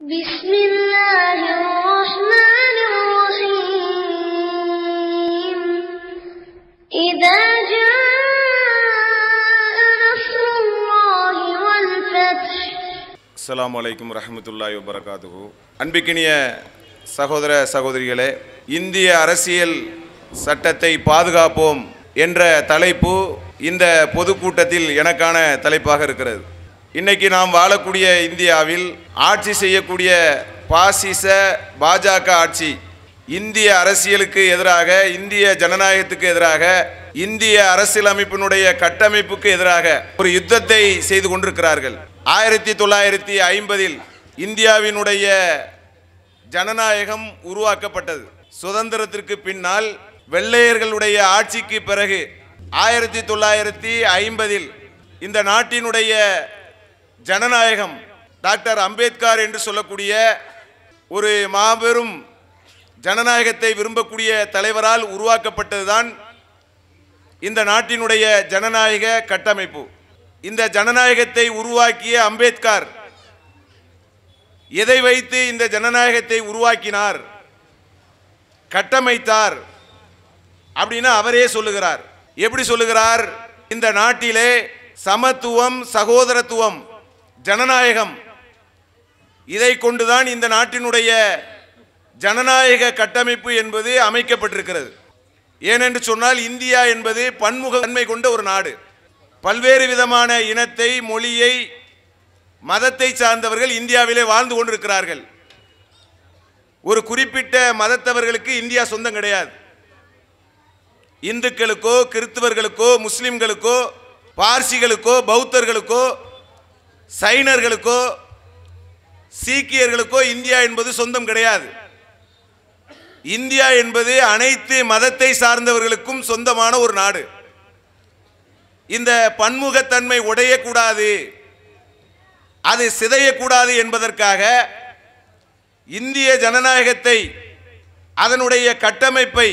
بسم الله الرحمن الرحيم إذا جاء نصر الله والفتح السلام عليكم ورحمة الله وبركاته அன்பிக்கினிய சகோதர சகோதரிகளே இந்திய அரசியல் சட்டத்தை பாதுகாப்போம் என்ற தலைப்பு இந்த பொதுக்கூட்டத்தில் எனக்கான தலைப்பாக இருக்கிறது இன்னைக்கு நாம் வாழக்கூடிய இந்தியாவில் ஆட்சி செய்யக்கூடிய பாசிச பாஜக ஆட்சி இந்திய அரசியலுக்கு எதிராக இந்திய ஜனநாயகத்துக்கு எதிராக இந்திய அரசியலமைப்பினுடைய கட்டமைப்புக்கு எதிராக ஒரு யுத்தத்தை செய்து கொண்டிருக்கிறார்கள் ஆயிரத்தி தொள்ளாயிரத்தி ஐம்பதில் இந்தியாவினுடைய ஜனநாயகம் உருவாக்கப்பட்டது சுதந்திரத்திற்கு பின்னால் வெள்ளையர்களுடைய ஆட்சிக்கு பிறகு ஆயிரத்தி தொள்ளாயிரத்தி ஐம்பதில் இந்த நாட்டினுடைய ஜனநாயகம் டாக்டர் அம்பேத்கர் என்று சொல்லக்கூடிய ஒரு மாபெரும் ஜனநாயகத்தை விரும்பக்கூடிய தலைவரால் உருவாக்கப்பட்டதுதான் இந்த நாட்டினுடைய ஜனநாயக கட்டமைப்பு இந்த ஜனநாயகத்தை உருவாக்கிய அம்பேத்கர் எதை வைத்து இந்த ஜனநாயகத்தை உருவாக்கினார் கட்டமைத்தார் அப்படின்னு அவரே சொல்லுகிறார் எப்படி சொல்லுகிறார் இந்த நாட்டிலே சமத்துவம் சகோதரத்துவம் ஜனநாயகம் இதை கொண்டுதான் இந்த நாட்டினுடைய ஜனநாயக கட்டமைப்பு என்பது அமைக்கப்பட்டிருக்கிறது ஏனென்று சொன்னால் இந்தியா என்பது பன்முக தன்மை கொண்ட ஒரு நாடு பல்வேறு விதமான இனத்தை மொழியை மதத்தை சார்ந்தவர்கள் இந்தியாவிலே வாழ்ந்து கொண்டிருக்கிறார்கள் ஒரு குறிப்பிட்ட மதத்தவர்களுக்கு இந்தியா சொந்தம் கிடையாது இந்துக்களுக்கோ கிறிஸ்துவர்களுக்கோ முஸ்லிம்களுக்கோ பார்சிகளுக்கோ பௌத்தர்களுக்கோ சைனர்களுக்கோ சீக்கியர்களுக்கோ இந்தியா என்பது சொந்தம் கிடையாது இந்தியா என்பது அனைத்து மதத்தை சார்ந்தவர்களுக்கும் சொந்தமான ஒரு நாடு இந்த பன்முகத்தன்மை உடையக்கூடாது அது சிதையக்கூடாது என்பதற்காக இந்திய ஜனநாயகத்தை அதனுடைய கட்டமைப்பை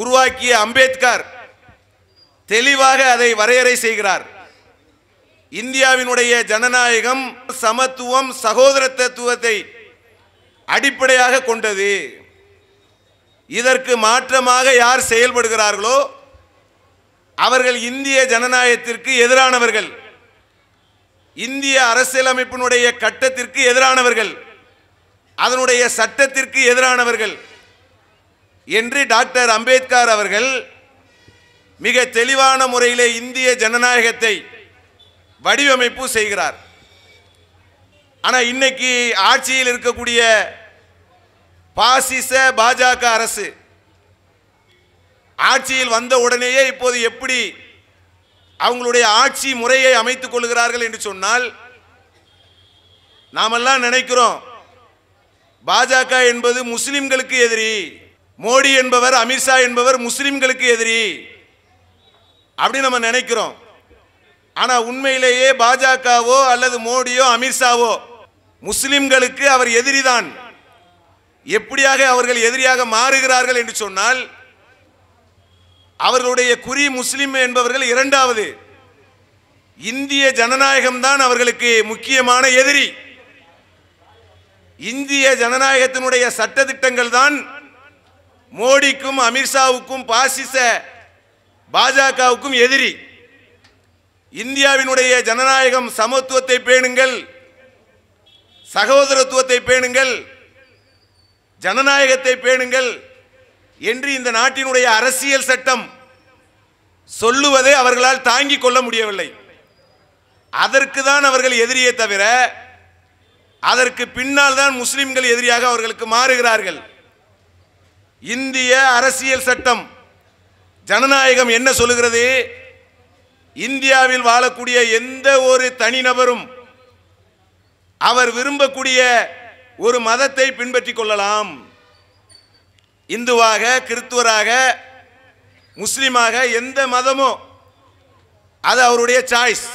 உருவாக்கிய அம்பேத்கர் தெளிவாக அதை வரையறை செய்கிறார் இந்தியாவினுடைய ஜனநாயகம் சமத்துவம் சகோதர தத்துவத்தை அடிப்படையாக கொண்டது இதற்கு மாற்றமாக யார் செயல்படுகிறார்களோ அவர்கள் இந்திய ஜனநாயகத்திற்கு எதிரானவர்கள் இந்திய அரசியலமைப்பினுடைய கட்டத்திற்கு எதிரானவர்கள் அதனுடைய சட்டத்திற்கு எதிரானவர்கள் என்று டாக்டர் அம்பேத்கர் அவர்கள் மிக தெளிவான முறையிலே இந்திய ஜனநாயகத்தை வடிவமைப்பு செய்கிறார் ஆனால் இன்னைக்கு ஆட்சியில் இருக்கக்கூடிய பாசிச பாஜக அரசு ஆட்சியில் வந்த உடனேயே இப்போது எப்படி அவங்களுடைய ஆட்சி முறையை அமைத்துக் கொள்கிறார்கள் என்று சொன்னால் நாமெல்லாம் நினைக்கிறோம் பாஜக என்பது முஸ்லிம்களுக்கு எதிரி மோடி என்பவர் அமித்ஷா என்பவர் முஸ்லிம்களுக்கு எதிரி அப்படின்னு நம்ம நினைக்கிறோம் ஆனால் உண்மையிலேயே பாஜகவோ அல்லது மோடியோ அமித்ஷாவோ முஸ்லிம்களுக்கு அவர் எதிரிதான் எப்படியாக அவர்கள் எதிரியாக மாறுகிறார்கள் என்று சொன்னால் அவர்களுடைய குறி முஸ்லிம் என்பவர்கள் இரண்டாவது இந்திய ஜனநாயகம்தான் அவர்களுக்கு முக்கியமான எதிரி இந்திய ஜனநாயகத்தினுடைய சட்ட திட்டங்கள் தான் மோடிக்கும் அமித்ஷாவுக்கும் பாசிச பாஜகவுக்கும் எதிரி இந்தியாவினுடைய ஜனநாயகம் சமத்துவத்தை பேணுங்கள் சகோதரத்துவத்தை பேணுங்கள் ஜனநாயகத்தை பேணுங்கள் என்று இந்த நாட்டினுடைய அரசியல் சட்டம் சொல்லுவதை அவர்களால் தாங்கிக் கொள்ள முடியவில்லை அதற்கு தான் அவர்கள் எதிரியே தவிர அதற்கு பின்னால் தான் முஸ்லிம்கள் எதிரியாக அவர்களுக்கு மாறுகிறார்கள் இந்திய அரசியல் சட்டம் ஜனநாயகம் என்ன சொல்லுகிறது இந்தியாவில் வாழக்கூடிய எந்த ஒரு தனிநபரும் அவர் விரும்பக்கூடிய ஒரு மதத்தை பின்பற்றிக் கொள்ளலாம் இந்துவாக கிறிஸ்துவராக முஸ்லீமாக எந்த மதமோ அது அவருடைய சாய்ஸ்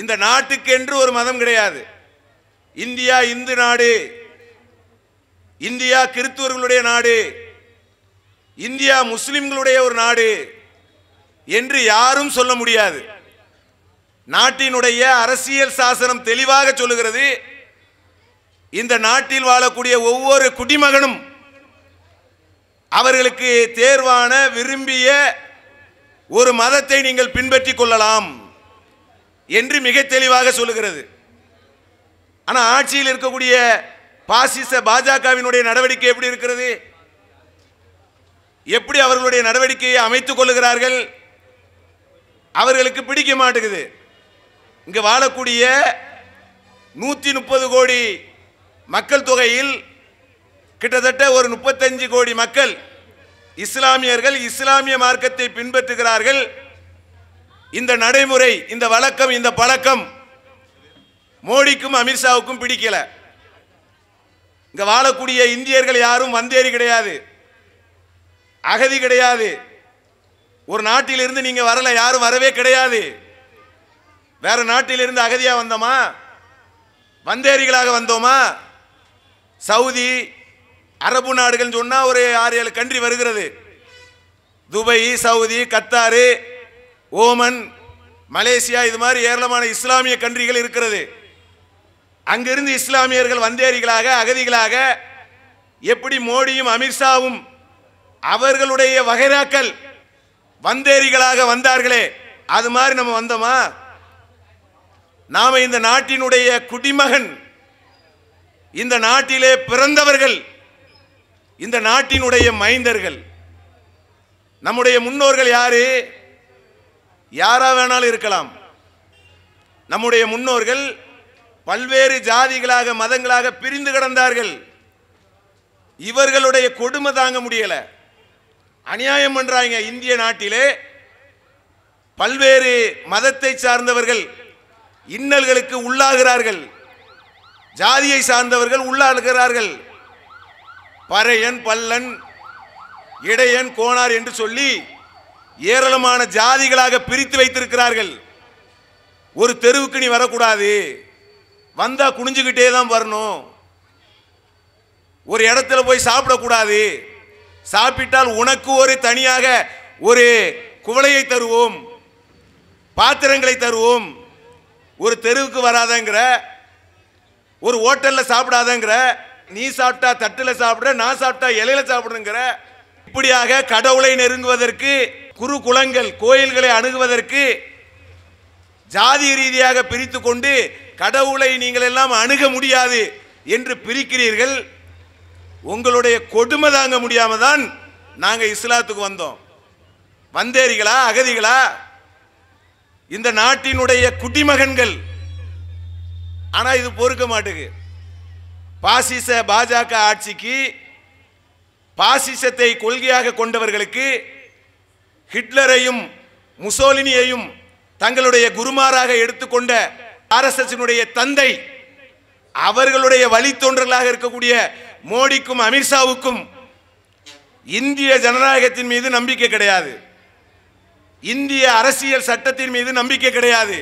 இந்த நாட்டுக்கு என்று ஒரு மதம் கிடையாது இந்தியா இந்து நாடு இந்தியா கிறித்துவர்களுடைய நாடு இந்தியா முஸ்லிம்களுடைய ஒரு நாடு என்று யாரும் சொல்ல முடியாது நாட்டினுடைய அரசியல் சாசனம் தெளிவாக சொல்லுகிறது இந்த நாட்டில் வாழக்கூடிய ஒவ்வொரு குடிமகனும் அவர்களுக்கு தேர்வான விரும்பிய ஒரு மதத்தை நீங்கள் பின்பற்றி கொள்ளலாம் என்று மிக தெளிவாக சொல்லுகிறது ஆனால் ஆட்சியில் இருக்கக்கூடிய பாசிச பாஜகவினுடைய நடவடிக்கை எப்படி இருக்கிறது எப்படி அவர்களுடைய நடவடிக்கையை அமைத்துக் கொள்ளுகிறார்கள் அவர்களுக்கு பிடிக்க மாட்டேங்குது இங்கே வாழக்கூடிய நூற்றி முப்பது கோடி மக்கள் தொகையில் கிட்டத்தட்ட ஒரு முப்பத்தஞ்சு கோடி மக்கள் இஸ்லாமியர்கள் இஸ்லாமிய மார்க்கத்தை பின்பற்றுகிறார்கள் இந்த நடைமுறை இந்த வழக்கம் இந்த பழக்கம் மோடிக்கும் அமித்ஷாவுக்கும் பிடிக்கல இங்கே வாழக்கூடிய இந்தியர்கள் யாரும் வந்தேறி கிடையாது அகதி கிடையாது ஒரு நாட்டிலிருந்து நீங்க வரல யாரும் வரவே கிடையாது வேற நாட்டிலிருந்து அகதியா வந்தோமா வந்தேரிகளாக வந்தோமா சவுதி அரபு நாடுகள் சொன்னா ஒரு ஆறு ஏழு கன்றி வருகிறது Dubai Saudi Qatar Oman Malaysia இது மாதிரி ஏராளமான இஸ்லாமிய கன்றிகள் இருக்கிறது அங்கிருந்து இஸ்லாமியர்கள் வந்தேரிகளாக அகதிகளாக எப்படி மோடியும் அமித்ஷாவும் அவர்களுடைய வகைராக்கள் வந்தேரிகளாக வந்தார்களே அது மாதிரி நம்ம வந்தோமா நாம இந்த நாட்டினுடைய குடிமகன் இந்த நாட்டிலே பிறந்தவர்கள் இந்த நாட்டினுடைய மைந்தர்கள் நம்முடைய முன்னோர்கள் யாரு யாரா வேணாலும் இருக்கலாம் நம்முடைய முன்னோர்கள் பல்வேறு ஜாதிகளாக மதங்களாக பிரிந்து கிடந்தார்கள் இவர்களுடைய கொடுமை தாங்க முடியலை அநியாயம் பண்றாங்க இந்திய நாட்டிலே பல்வேறு மதத்தை சார்ந்தவர்கள் இன்னல்களுக்கு உள்ளாகிறார்கள் ஜாதியை சார்ந்தவர்கள் உள்ளாகிறார்கள் பறையன் பல்லன் இடையன் கோனார் என்று சொல்லி ஏராளமான ஜாதிகளாக பிரித்து வைத்திருக்கிறார்கள் ஒரு தெருவுக்கு நீ வரக்கூடாது வந்தா குனிஞ்சுக்கிட்டே தான் வரணும் ஒரு இடத்துல போய் சாப்பிடக்கூடாது சாப்பிட்டால் உனக்கு ஒரு தனியாக ஒரு குவளையை தருவோம் பாத்திரங்களை தருவோம் ஒரு தெருவுக்கு வராதங்கிற ஒரு ஹோட்டலில் சாப்பிடாதங்கிற நீ சாப்பிட்டா தட்டில் சாப்பிட நான் சாப்பிட்டா இலையில சாப்பிடுங்கிற இப்படியாக கடவுளை நெருங்குவதற்கு குரு குலங்கள் கோயில்களை அணுகுவதற்கு ஜாதி ரீதியாக பிரித்து கொண்டு கடவுளை நீங்கள் எல்லாம் அணுக முடியாது என்று பிரிக்கிறீர்கள் உங்களுடைய கொடுமை தாங்க முடியாம தான் நாங்கள் இஸ்லாத்துக்கு வந்தோம் வந்தேரிகளா அகதிகளா இந்த நாட்டினுடைய குட்டிமகன்கள் ஆனால் இது பொறுக்க மாட்டுக்கு பாசிச பாஜக ஆட்சிக்கு பாசிசத்தை கொள்கையாக கொண்டவர்களுக்கு ஹிட்லரையும் முசோலினியையும் தங்களுடைய குருமாராக எடுத்துக்கொண்ட ஆர்எஸ்எஸ்னுடைய தந்தை அவர்களுடைய வழித்தோன்றலாக இருக்கக்கூடிய மோடிக்கும் அமித்ஷாவுக்கும் இந்திய ஜனநாயகத்தின் மீது நம்பிக்கை கிடையாது இந்திய அரசியல் சட்டத்தின் மீது நம்பிக்கை கிடையாது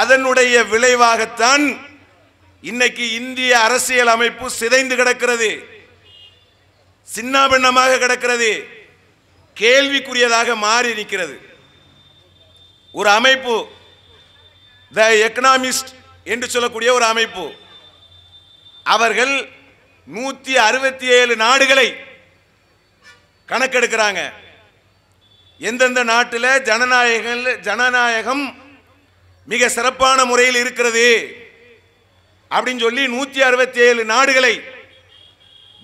அதனுடைய விளைவாகத்தான் இன்னைக்கு இந்திய அரசியல் அமைப்பு சிதைந்து கிடக்கிறது சின்னாபின்னமாக கிடக்கிறது கேள்விக்குரியதாக மாறி நிற்கிறது ஒரு அமைப்பு த எக்கனாமிஸ்ட் என்று சொல்லக்கூடிய ஒரு அமைப்பு அவர்கள் நூற்றி அறுபத்தி ஏழு நாடுகளை கணக்கெடுக்கிறாங்க எந்தெந்த நாட்டில் ஜனநாயக ஜனநாயகம் மிக சிறப்பான முறையில் இருக்கிறது அப்படின்னு சொல்லி நூற்றி அறுபத்தி ஏழு நாடுகளை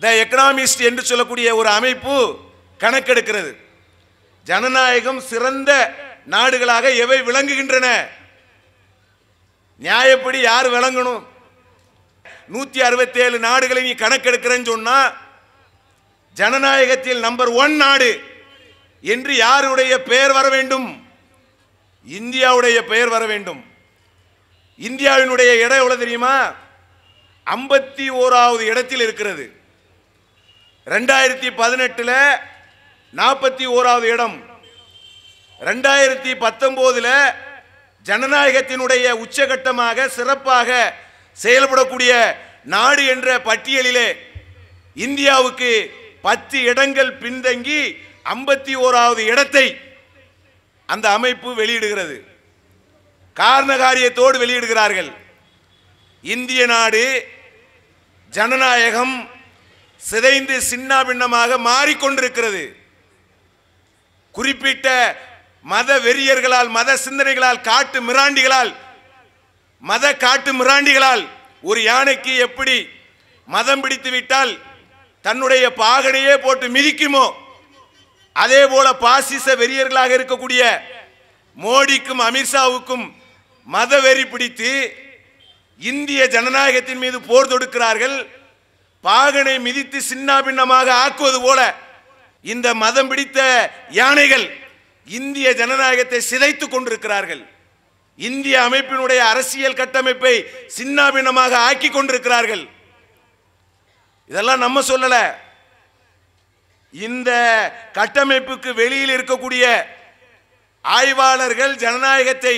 த எக்கனாமிஸ்ட் என்று சொல்லக்கூடிய ஒரு அமைப்பு கணக்கெடுக்கிறது ஜனநாயகம் சிறந்த நாடுகளாக எவை விளங்குகின்றன நியாயப்படி யார் விளங்கணும் நூற்றி அறுபத்தேழு நாடுகளை நீ கணக்கெடுக்கிறேன்னு சொன்னால் ஜனநாயகத்தில் நம்பர் ஒன் நாடு என்று யாருடைய பெயர் வர வேண்டும் இந்தியாவுடைய பெயர் வர வேண்டும் இந்தியாவினுடைய இடம் எவ்வளவு தெரியுமா ஐம்பத்தி ஓராவது இடத்தில் இருக்கிறது ரெண்டாயிரத்தி பதினெட்டில் நாற்பத்தி ஓராவது இடம் ரெண்டாயிரத்தி பத்தொம்போதில் ஜனநாயகத்தினுடைய உச்சகட்டமாக சிறப்பாக செயல்படக்கூடிய நாடு என்ற பட்டியலிலே இந்தியாவுக்கு பத்து இடங்கள் பின்தங்கி ஐம்பத்தி ஓராவது இடத்தை அந்த அமைப்பு வெளியிடுகிறது காரண காரியத்தோடு வெளியிடுகிறார்கள் இந்திய நாடு ஜனநாயகம் சிதைந்து சின்னா பின்னமாக மாறிக்கொண்டிருக்கிறது குறிப்பிட்ட மத வெறியர்களால் மத சிந்தனைகளால் காட்டு மிராண்டிகளால் மத காட்டு மிராண்டிகளால் ஒரு யானைக்கு எப்படி மதம் பிடித்து விட்டால் தன்னுடைய பாகனையே போட்டு மிதிக்குமோ அதே போல பாசிச வெறியர்களாக இருக்கக்கூடிய மோடிக்கும் அமித்ஷாவுக்கும் மத வெறி பிடித்து இந்திய ஜனநாயகத்தின் மீது போர் தொடுக்கிறார்கள் பாகனை மிதித்து பின்னமாக ஆக்குவது போல இந்த மதம் பிடித்த யானைகள் இந்திய ஜனநாயகத்தை சிதைத்து கொண்டிருக்கிறார்கள் இந்திய அமைப்பினுடைய அரசியல் கட்டமைப்பை சின்னாபின்னமாக ஆக்கி கொண்டிருக்கிறார்கள் இதெல்லாம் நம்ம சொல்லல இந்த கட்டமைப்புக்கு வெளியில் இருக்கக்கூடிய ஆய்வாளர்கள் ஜனநாயகத்தை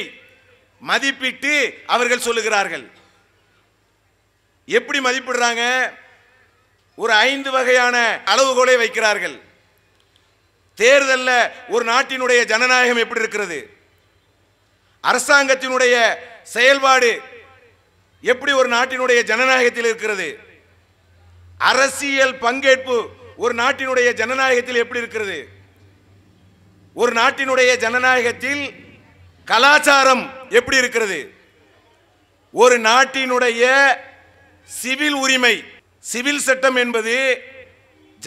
மதிப்பிட்டு அவர்கள் சொல்லுகிறார்கள் எப்படி மதிப்பிடுறாங்க ஒரு ஐந்து வகையான அளவுகோலை வைக்கிறார்கள் தேர்தலில் ஒரு நாட்டினுடைய ஜனநாயகம் எப்படி இருக்கிறது அரசாங்கத்தினுடைய செயல்பாடு எப்படி ஒரு நாட்டினுடைய ஜனநாயகத்தில் இருக்கிறது அரசியல் பங்கேற்பு ஒரு நாட்டினுடைய ஜனநாயகத்தில் எப்படி இருக்கிறது ஒரு நாட்டினுடைய ஜனநாயகத்தில் கலாச்சாரம் எப்படி இருக்கிறது ஒரு நாட்டினுடைய சிவில் உரிமை சிவில் சட்டம் என்பது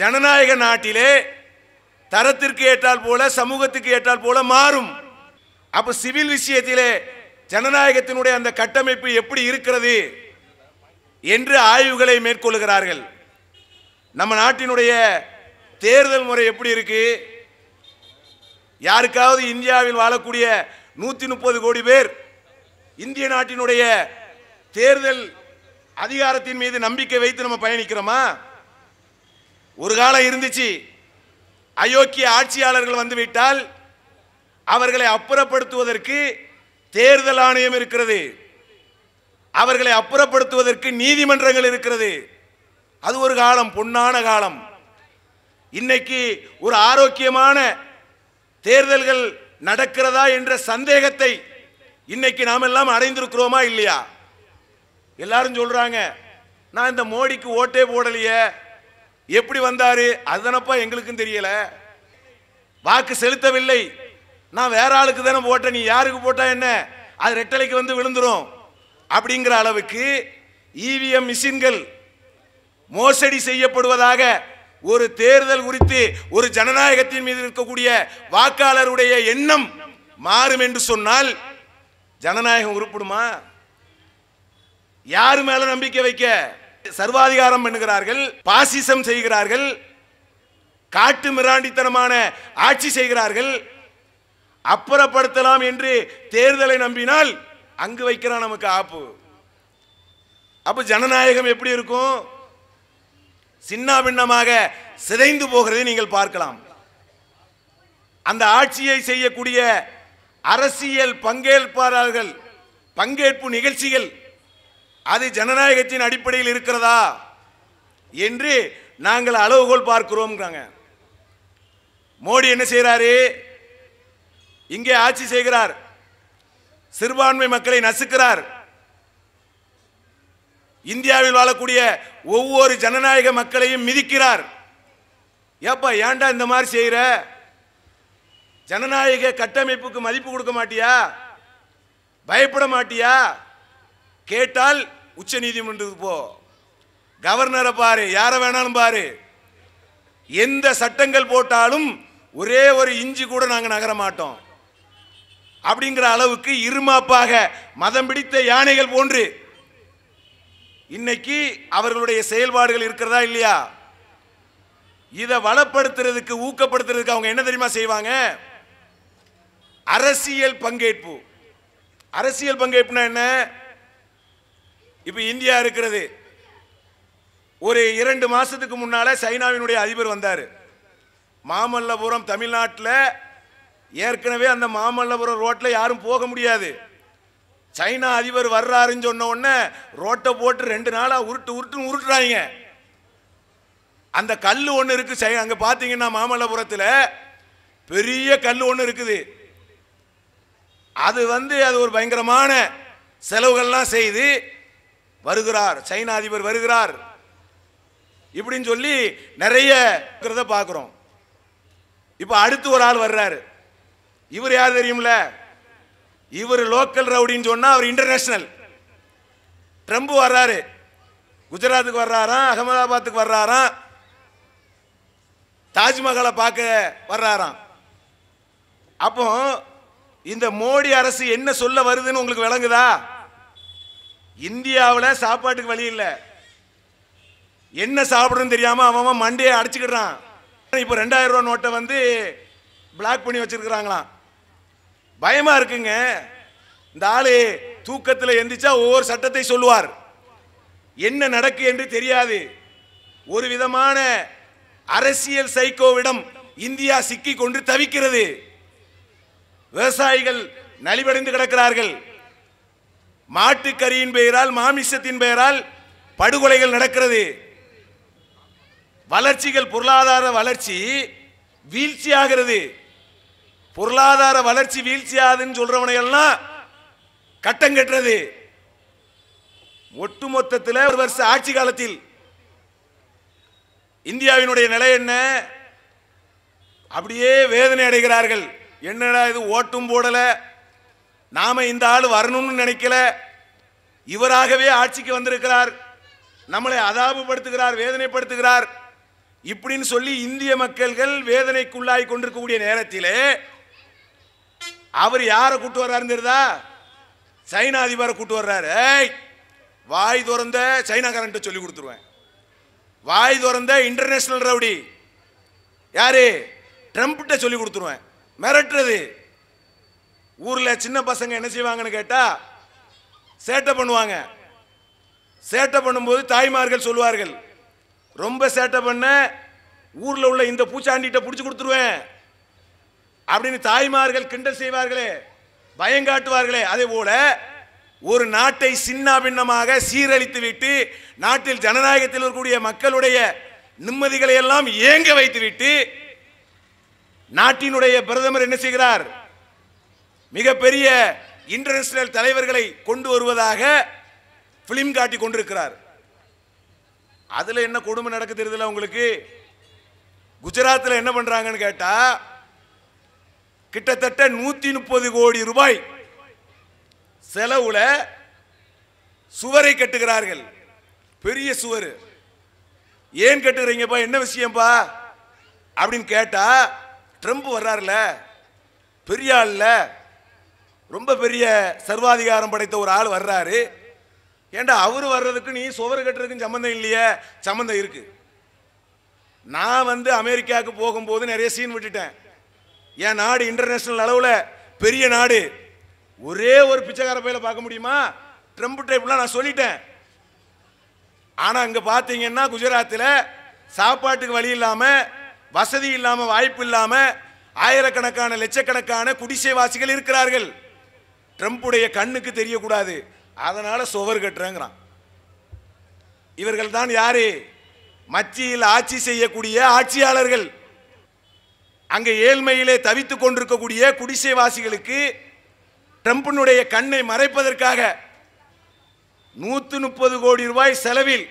ஜனநாயக நாட்டிலே தரத்திற்கு ஏற்றால் போல சமூகத்துக்கு ஏற்றால் போல மாறும் அப்போ சிவில் விஷயத்திலே ஜனநாயகத்தினுடைய அந்த கட்டமைப்பு எப்படி இருக்கிறது என்று ஆய்வுகளை மேற்கொள்கிறார்கள் நம்ம நாட்டினுடைய தேர்தல் முறை எப்படி இருக்கு யாருக்காவது இந்தியாவில் வாழக்கூடிய நூற்றி முப்பது கோடி பேர் இந்திய நாட்டினுடைய தேர்தல் அதிகாரத்தின் மீது நம்பிக்கை வைத்து நம்ம பயணிக்கிறோமா ஒரு காலம் இருந்துச்சு அயோக்கிய ஆட்சியாளர்கள் வந்துவிட்டால் அவர்களை அப்புறப்படுத்துவதற்கு தேர்தல் ஆணையம் இருக்கிறது அவர்களை அப்புறப்படுத்துவதற்கு நீதிமன்றங்கள் இருக்கிறது அது ஒரு காலம் பொன்னான காலம் இன்னைக்கு ஒரு ஆரோக்கியமான தேர்தல்கள் நடக்கிறதா என்ற சந்தேகத்தை இன்னைக்கு நாம் எல்லாம் அடைந்திருக்கிறோமா இல்லையா எல்லாரும் சொல்றாங்க நான் இந்த மோடிக்கு ஓட்டே போடலையே எப்படி வந்தாரு அதுதானப்பா எங்களுக்கும் தெரியல வாக்கு செலுத்தவில்லை நான் வேற ஆளுக்கு தானே போட்டேன் நீ யாருக்கு போட்டா என்ன அது ரெட்டலைக்கு வந்து விழுந்துரும் அப்படிங்கிற அளவுக்கு இவிஎம் மிஷின்கள் மோசடி செய்யப்படுவதாக ஒரு தேர்தல் குறித்து ஒரு ஜனநாயகத்தின் மீது இருக்கக்கூடிய வாக்காளருடைய எண்ணம் மாறும் என்று சொன்னால் ஜனநாயகம் உருப்பிடுமா யார் மேல நம்பிக்கை வைக்க சர்வாதிகாரம் பண்ணுகிறார்கள் பாசிசம் செய்கிறார்கள் காட்டு மிராண்டித்தனமான ஆட்சி செய்கிறார்கள் அப்புறப்படுத்தலாம் என்று தேர்தலை நம்பினால் அங்கு வைக்கிறான் நமக்கு ஆப்பு அப்ப ஜனநாயகம் எப்படி இருக்கும் சின்ன பின்னமாக சிதைந்து போகிறதை நீங்கள் பார்க்கலாம் அந்த ஆட்சியை செய்யக்கூடிய அரசியல் பங்கேற்பாளர்கள் பங்கேற்பு நிகழ்ச்சிகள் அது ஜனநாயகத்தின் அடிப்படையில் இருக்கிறதா என்று நாங்கள் அளவுகோல் பார்க்கிறோம் மோடி என்ன செய்கிறாரு இங்கே ஆட்சி செய்கிறார் சிறுபான்மை மக்களை நசுக்கிறார் இந்தியாவில் வாழக்கூடிய ஒவ்வொரு ஜனநாயக மக்களையும் மிதிக்கிறார் ஏப்பா ஏண்டா இந்த மாதிரி செய்கிற ஜனநாயக கட்டமைப்புக்கு மதிப்பு கொடுக்க மாட்டியா பயப்பட மாட்டியா கேட்டால் உச்ச நீதிமன்றத்துக்கு போ கவர்னரை பாரு யாரை வேணாலும் பாரு எந்த சட்டங்கள் போட்டாலும் ஒரே ஒரு இஞ்சி கூட நாங்கள் நகர மாட்டோம் அப்படிங்கிற அளவுக்கு இருமாப்பாக மதம் பிடித்த யானைகள் போன்று இன்னைக்கு அவர்களுடைய செயல்பாடுகள் இருக்கிறதா இல்லையா இதை வளப்படுத்துறதுக்கு ஊக்கப்படுத்துறதுக்கு அவங்க என்ன தெரியுமா செய்வாங்க அரசியல் பங்கேற்பு அரசியல் பங்கேற்புனா என்ன இப்போ இந்தியா இருக்கிறது ஒரு இரண்டு மாதத்துக்கு முன்னால் சைனாவினுடைய அதிபர் வந்தார் மாமல்லபுரம் தமிழ்நாட்டில் ஏற்கனவே அந்த மாமல்லபுரம் ரோட்டில் யாரும் போக முடியாது சைனா அதிபர் வர்றாருன்னு சொன்ன உடனே ரோட்டை போட்டு ரெண்டு நாளாக உருட்டு உருட்டுன்னு உருட்டுறாங்க அந்த கல் ஒன்று இருக்குது சை அங்கே பார்த்தீங்கன்னா மாமல்லபுரத்தில் பெரிய கல் ஒன்று இருக்குது அது வந்து அது ஒரு பயங்கரமான செலவுகள்லாம் செய்து வருகிறார் சைனா அதிபர் வருகிறார் இப்படின்னு சொல்லி நிறைய இருக்கிறத பார்க்குறோம் இப்போ அடுத்து ஒரு ஆள் வர்றாரு இவர் யார் தெரியும்ல இவர் லோக்கல் ரவுடின்னு சொன்னா அவர் இன்டர்நேஷனல் ட்ரம்ப் வர்றாரு குஜராத்துக்கு வர்றாராம் அகமதாபாத்துக்கு வர்றாராம் தாஜ்மஹாலை பார்க்க வர்றாராம் அப்போ இந்த மோடி அரசு என்ன சொல்ல வருதுன்னு உங்களுக்கு விளங்குதா இந்தியாவில் சாப்பாட்டுக்கு வழி இல்லை என்ன சாப்பிடணும்னு தெரியாமல் அவன் மண்டையை அடிச்சுக்கிடுறான் இப்போ ரெண்டாயிரம் ரூபா நோட்டை வந்து பிளாக் பண்ணி வச்சிருக்கிறாங்களாம் பயமா இருக்குங்க இந்த ஆளு தூக்கத்தில் எந்திரிச்சா ஒவ்வொரு சட்டத்தை சொல்லுவார் என்ன நடக்கு என்று தெரியாது ஒரு விதமான அரசியல் சைக்கோவிடம் இந்தியா சிக்கி கொண்டு தவிக்கிறது விவசாயிகள் நலிவடைந்து கிடக்கிறார்கள் மாட்டுக்கரியின் பெயரால் மாமிசத்தின் பெயரால் படுகொலைகள் நடக்கிறது வளர்ச்சிகள் பொருளாதார வளர்ச்சி வீழ்ச்சி ஆகிறது பொருளாதார வளர்ச்சி வீழ்ச்சியாதுன்னு சொல்றவனை எல்லாம் கட்டம் கட்டுறது ஒட்டுமொத்தத்தில் ஒரு வருஷ ஆட்சி காலத்தில் இந்தியாவினுடைய நிலை என்ன அப்படியே வேதனை அடைகிறார்கள் என்னடா இது ஓட்டும் போடலை நாம இந்த ஆள் வரணும்னு நினைக்கல இவராகவே ஆட்சிக்கு வந்திருக்கிறார் நம்மளை அதாபப்படுத்துகிறார் வேதனைப்படுத்துகிறார் இப்படின்னு சொல்லி இந்திய மக்கள்கள் வேதனைக்குள்ளாய் கொண்டிருக்கக்கூடிய நேரத்திலே அவர் யாரை கூட்டு வர்றாருன்னு சைனா அதிபரை கூட்டு வர்றாரு ஏய் வாய் திறந்த கரண்ட் சொல்லி கொடுத்துருவேன் வாய் திறந்த இன்டர்நேஷ்னல் ரவுடி யாரு ட்ரம்ப்கிட்ட சொல்லி கொடுத்துருவேன் மிரட்டுறது ஊரில் சின்ன பசங்க என்ன செய்வாங்கன்னு கேட்டால் சேட்டை பண்ணுவாங்க சேட்டை பண்ணும்போது தாய்மார்கள் சொல்லுவார்கள் ரொம்ப சேட்டை பண்ண ஊரில் உள்ள இந்த பூச்சாண்டிகிட்ட பிடிச்சி கொடுத்துருவேன் அப்படின்னு தாய்மார்கள் கிண்டல் செய்வார்களே பயங்காட்டுவார்களே அதே போல ஒரு நாட்டை சின்னாபின்னமாக சீரழித்து விட்டு நாட்டில் ஜனநாயகத்தில் இருக்கக்கூடிய மக்களுடைய நிம்மதிகளை எல்லாம் ஏங்க வைத்து விட்டு நாட்டினுடைய பிரதமர் என்ன செய்கிறார் மிகப்பெரிய இன்டர்நேஷனல் தலைவர்களை கொண்டு வருவதாக பிலிம் காட்டி கொண்டிருக்கிறார் அதில் என்ன கொடுமை நடக்குது உங்களுக்கு குஜராத்தில் என்ன பண்ணுறாங்கன்னு கேட்டால் கிட்டத்தட்ட நூற்றி முப்பது கோடி ரூபாய் செலவுல சுவரை கட்டுகிறார்கள் பெரிய சுவர் ஏன் கட்டுறீங்கப்பா என்ன விஷயம்ப்பா அப்படின்னு கேட்டா ட்ரம்ப் வர்றாருல பெரிய ஆள்ல ரொம்ப பெரிய சர்வாதிகாரம் படைத்த ஒரு ஆள் வர்றாரு ஏண்டா அவர் வர்றதுக்கு நீ சுவர் கட்டுறதுக்கும் சம்மந்தம் இல்லையே சம்மந்தம் இருக்கு நான் வந்து அமெரிக்காவுக்கு போகும்போது நிறைய சீன் விட்டுட்டேன் என் நாடு இன்டர்நேஷனல் அளவில் பெரிய நாடு ஒரே ஒரு பிச்சைக்கார பையில பார்க்க முடியுமா ட்ரம்ப் டைப்லாம் நான் சொல்லிட்டேன் ஆனால் அங்கே பார்த்தீங்கன்னா குஜராத்தில் சாப்பாட்டுக்கு வழி இல்லாமல் வசதி இல்லாமல் வாய்ப்பு இல்லாமல் ஆயிரக்கணக்கான லட்சக்கணக்கான குடிசை வாசிகள் இருக்கிறார்கள் ட்ரம்ப்புடைய கண்ணுக்கு தெரியக்கூடாது அதனால் சுவர் கட்டுறேங்கிறான் இவர்கள் தான் யாரு மத்தியில் ஆட்சி செய்யக்கூடிய ஆட்சியாளர்கள் அங்கே ஏழ்மையிலே தவித்து கொண்டிருக்கக்கூடிய குடிசைவாசிகளுக்கு ட்ரம்பினுடைய கண்ணை மறைப்பதற்காக நூற்று முப்பது கோடி ரூபாய் செலவில்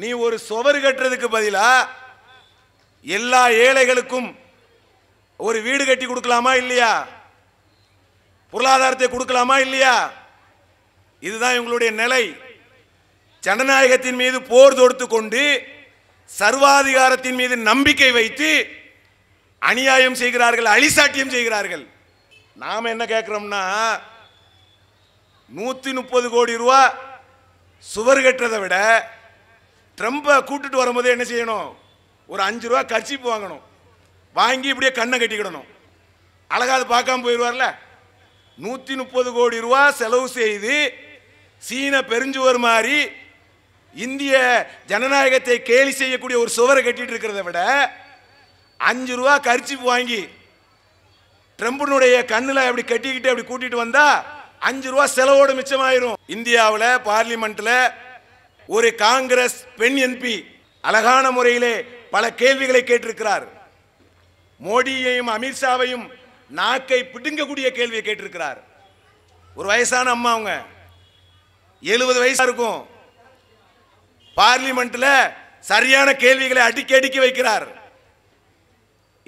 நீ ஒரு சுவர் கட்டுறதுக்கு பதிலாக எல்லா ஏழைகளுக்கும் ஒரு வீடு கட்டி கொடுக்கலாமா இல்லையா பொருளாதாரத்தை கொடுக்கலாமா இல்லையா இதுதான் இவங்களுடைய நிலை ஜனநாயகத்தின் மீது போர் தொடுத்து கொண்டு சர்வாதிகாரத்தின் மீது நம்பிக்கை வைத்து அநியாயம் செய்கிறார்கள் அழிசாட்டியம் செய்கிறார்கள் நாம் என்ன கேட்குறோம்னா நூற்றி முப்பது கோடி ரூபா சுவர் கட்டுறதை விட ட்ரம்பை கூட்டுட்டு வரும்போது என்ன செய்யணும் ஒரு அஞ்சு ரூபா கர்ச்சிப்பு வாங்கணும் வாங்கி இப்படியே கண்ணை கட்டிக்கிடணும் அழகாது பார்க்காம போயிடுவார்ல நூற்றி முப்பது கோடி ரூபா செலவு செய்து சீன பெருஞ்சுவர் மாதிரி இந்திய ஜனநாயகத்தை கேலி செய்யக்கூடிய ஒரு சுவரை கட்டிட்டு இருக்கிறத விட அஞ்சு ரூபா கரிச்சு வாங்கி ட்ரம்பனுடைய கண்ணில் அப்படி கட்டிக்கிட்டு அப்படி கூட்டிகிட்டு வந்தால் அஞ்சு ரூபா செலவோடு மிச்சமாயிரும் இந்தியாவில் பார்லிமெண்ட்டில் ஒரு காங்கிரஸ் பெண் எம்பி அழகான முறையிலே பல கேள்விகளை கேட்டிருக்கிறார் மோடியையும் அமித்ஷாவையும் நாக்கை பிடுங்கக்கூடிய கேள்வியை கேட்டிருக்கிறார் ஒரு வயசான அம்மா அவங்க எழுபது வயசாக இருக்கும் பார்லிமெண்ட்டில் சரியான கேள்விகளை அடிக்க அடிக்க வைக்கிறார்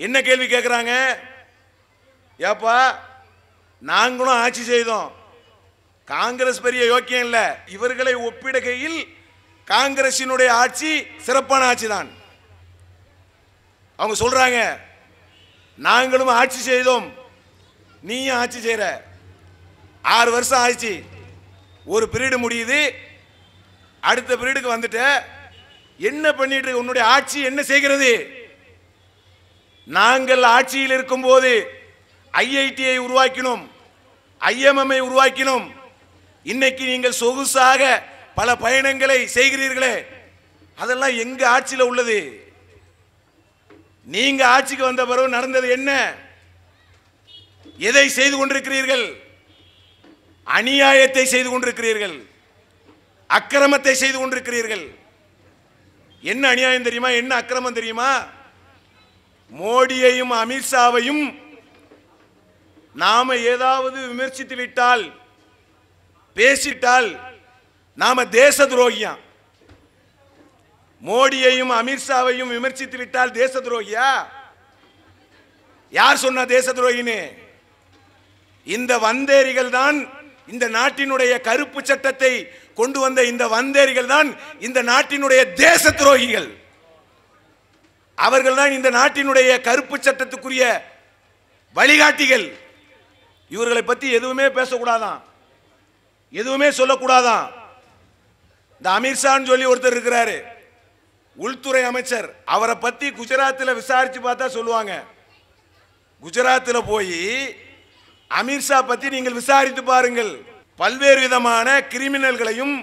என்ன கேள்வி கேட்குறாங்க ஏப்பா நாங்களும் ஆட்சி செய்தோம் காங்கிரஸ் பெரிய யோக்கியம் இல்லை இவர்களை ஒப்பிடுகையில் காங்கிரசினுடைய ஆட்சி சிறப்பான ஆட்சி தான் அவங்க சொல்றாங்க நாங்களும் ஆட்சி செய்தோம் நீயும் ஆட்சி செய்கிற ஆறு வருஷம் ஆயிடுச்சு ஒரு பீரியடு முடியுது அடுத்த பீரியடுக்கு வந்துட்ட என்ன பண்ணிட்டு உன்னுடைய ஆட்சி என்ன செய்கிறது நாங்கள் ஆட்சியில் இருக்கும்போது ஐஐடியை உருவாக்கினோம் ஐஎம்எம்ஐ உருவாக்கினோம் இன்னைக்கு நீங்கள் சொகுசாக பல பயணங்களை செய்கிறீர்களே அதெல்லாம் எங்க ஆட்சியில் உள்ளது நீங்க ஆட்சிக்கு வந்த பிறகு நடந்தது என்ன எதை செய்து கொண்டிருக்கிறீர்கள் அநியாயத்தை செய்து கொண்டிருக்கிறீர்கள் அக்கிரமத்தை செய்து கொண்டிருக்கிறீர்கள் என்ன அநியாயம் தெரியுமா என்ன அக்கிரமம் தெரியுமா மோடியையும் அமித்ஷாவையும் நாம ஏதாவது விமர்சித்து விட்டால் பேசிட்டால் நாம தேச துரோகியா மோடியையும் அமித்ஷாவையும் விமர்சித்து விட்டால் தேச துரோகியா யார் சொன்ன தேச துரோகினே இந்த வந்தேரிகள் தான் இந்த நாட்டினுடைய கருப்பு சட்டத்தை கொண்டு வந்த இந்த வந்தேரிகள் தான் இந்த நாட்டினுடைய தேச துரோகிகள் அவர்கள் தான் இந்த நாட்டினுடைய கருப்பு சட்டத்துக்குரிய வழிகாட்டிகள் இவர்களை பற்றி எதுவுமே பேசக்கூடாதான் எதுவுமே சொல்லக்கூடாதான் இந்த அமீர்ஷான்னு சொல்லி ஒருத்தர் இருக்கிறாரு உள்துறை அமைச்சர் அவரை பற்றி குஜராத்தில் விசாரித்து பார்த்தா சொல்லுவாங்க குஜராத்தில் போய் அமீர்ஷா பற்றி நீங்கள் விசாரித்து பாருங்கள் பல்வேறு விதமான கிரிமினல்களையும்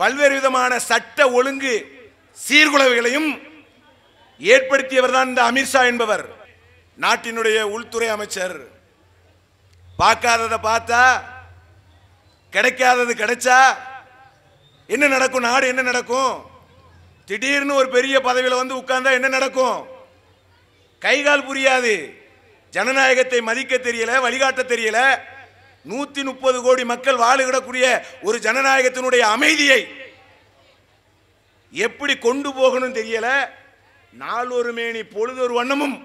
பல்வேறு விதமான சட்ட ஒழுங்கு சீர்குலைவுகளையும் ஏற்படுத்தியவர் தான் இந்த அமித்ஷா என்பவர் நாட்டினுடைய உள்துறை அமைச்சர் பார்க்காததை பார்த்தா கிடைக்காதது கிடைச்சா என்ன நடக்கும் நாடு என்ன நடக்கும் திடீர்னு ஒரு பெரிய பதவியில் வந்து உட்கார்ந்தா என்ன நடக்கும் கைகால் புரியாது ஜனநாயகத்தை மதிக்க தெரியல வழிகாட்ட தெரியல நூத்தி முப்பது கோடி மக்கள் வாழுகிடக்கூடிய ஒரு ஜனநாயகத்தினுடைய அமைதியை எப்படி கொண்டு போகணும் தெரியல நாளொரு மேனி பொழுதொரு வண்ணமும்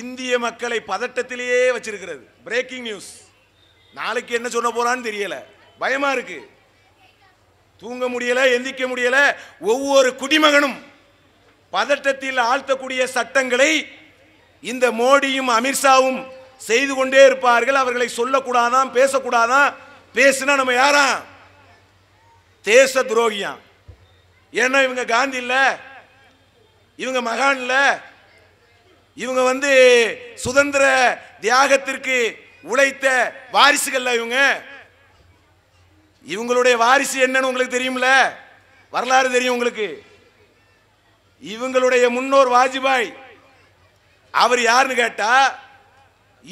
இந்திய மக்களை பதட்டத்திலேயே வச்சிருக்கிறது பிரேக்கிங் நியூஸ் நாளைக்கு என்ன சொல்ல போறான்னு தெரியல பயமா இருக்கு தூங்க முடியல எந்திக்க முடியல ஒவ்வொரு குடிமகனும் பதட்டத்தில் ஆழ்த்தக்கூடிய சட்டங்களை இந்த மோடியும் அமித்ஷாவும் செய்து கொண்டே இருப்பார்கள் அவர்களை சொல்லக்கூடாதான் பேசக்கூடாதான் பேசுனா நம்ம யாரா தேச துரோகியான் ஏன்னா இவங்க காந்தி இல்லை இவங்க மகான்ல இவங்க வந்து சுதந்திர தியாகத்திற்கு உழைத்த வாரிசுகள்ல இவங்க இவங்களுடைய வாரிசு என்னன்னு உங்களுக்கு தெரியும்ல வரலாறு தெரியும் உங்களுக்கு இவங்களுடைய முன்னோர் வாஜ்பாய் அவர் யாருன்னு கேட்டா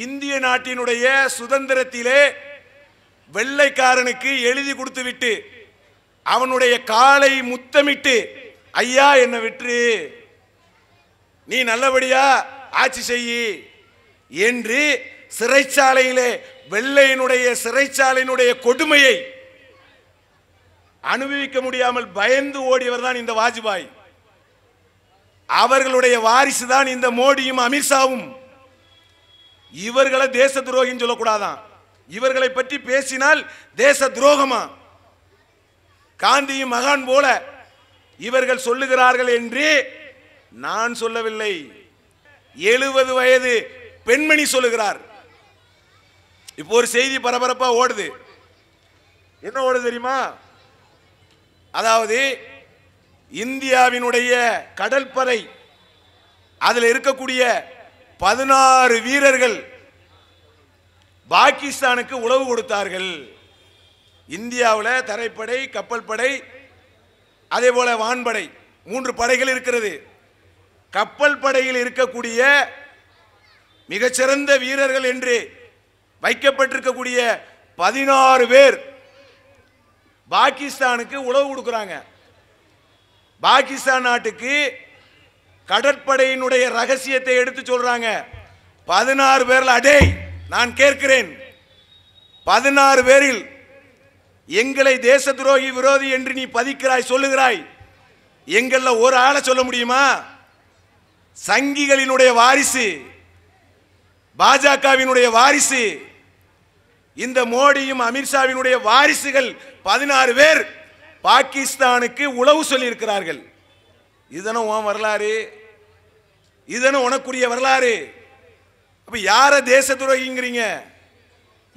இந்திய நாட்டினுடைய சுதந்திரத்திலே வெள்ளைக்காரனுக்கு எழுதி கொடுத்து விட்டு அவனுடைய காலை முத்தமிட்டு ஐயா என்னை விட்டு நீ நல்லபடியா ஆட்சி செய்யி என்று சிறைச்சாலையிலே வெள்ளையினுடைய சிறைச்சாலையினுடைய கொடுமையை அனுபவிக்க முடியாமல் பயந்து ஓடியவர் தான் இந்த வாஜ்பாய் அவர்களுடைய வாரிசு தான் இந்த மோடியும் அமித்ஷாவும் இவர்களை தேச துரோகின்னு சொல்லக்கூடாதான் இவர்களை பற்றி பேசினால் தேச துரோகமா காந்தியும் மகான் போல இவர்கள் சொல்லுகிறார்கள் என்று நான் சொல்லவில்லை எழுபது வயது பெண்மணி சொல்லுகிறார் இப்போ ஒரு செய்தி பரபரப்பா ஓடுது என்ன ஓடுது தெரியுமா அதாவது இந்தியாவினுடைய கடற்படை அதில் இருக்கக்கூடிய பதினாறு வீரர்கள் பாகிஸ்தானுக்கு உளவு கொடுத்தார்கள் இந்தியாவில் தரைப்படை கப்பல் படை அதே போல வான்படை மூன்று படைகள் இருக்கிறது கப்பல் படையில் இருக்கக்கூடிய மிகச்சிறந்த வீரர்கள் என்று வைக்கப்பட்டிருக்கக்கூடிய பதினாறு பேர் பாகிஸ்தானுக்கு உழவு கொடுக்குறாங்க பாகிஸ்தான் நாட்டுக்கு கடற்படையினுடைய ரகசியத்தை எடுத்து சொல்றாங்க பதினாறு பேரில் அடே நான் கேட்கிறேன் பதினாறு பேரில் எங்களை தேச துரோகி விரோதி என்று நீ பதிக்கிறாய் சொல்லுகிறாய் எங்களில் ஒரு ஆளை சொல்ல முடியுமா சங்கிகளினுடைய வாரிசு பாஜகவினுடைய வாரிசு இந்த மோடியும் அமித்ஷாவினுடைய வாரிசுகள் பதினாறு பேர் பாகிஸ்தானுக்கு உளவு சொல்லியிருக்கிறார்கள் இதனும் உன் வரலாறு இதனும் உனக்குரிய வரலாறு அப்போ யாரை தேச துரோகிங்கிறீங்க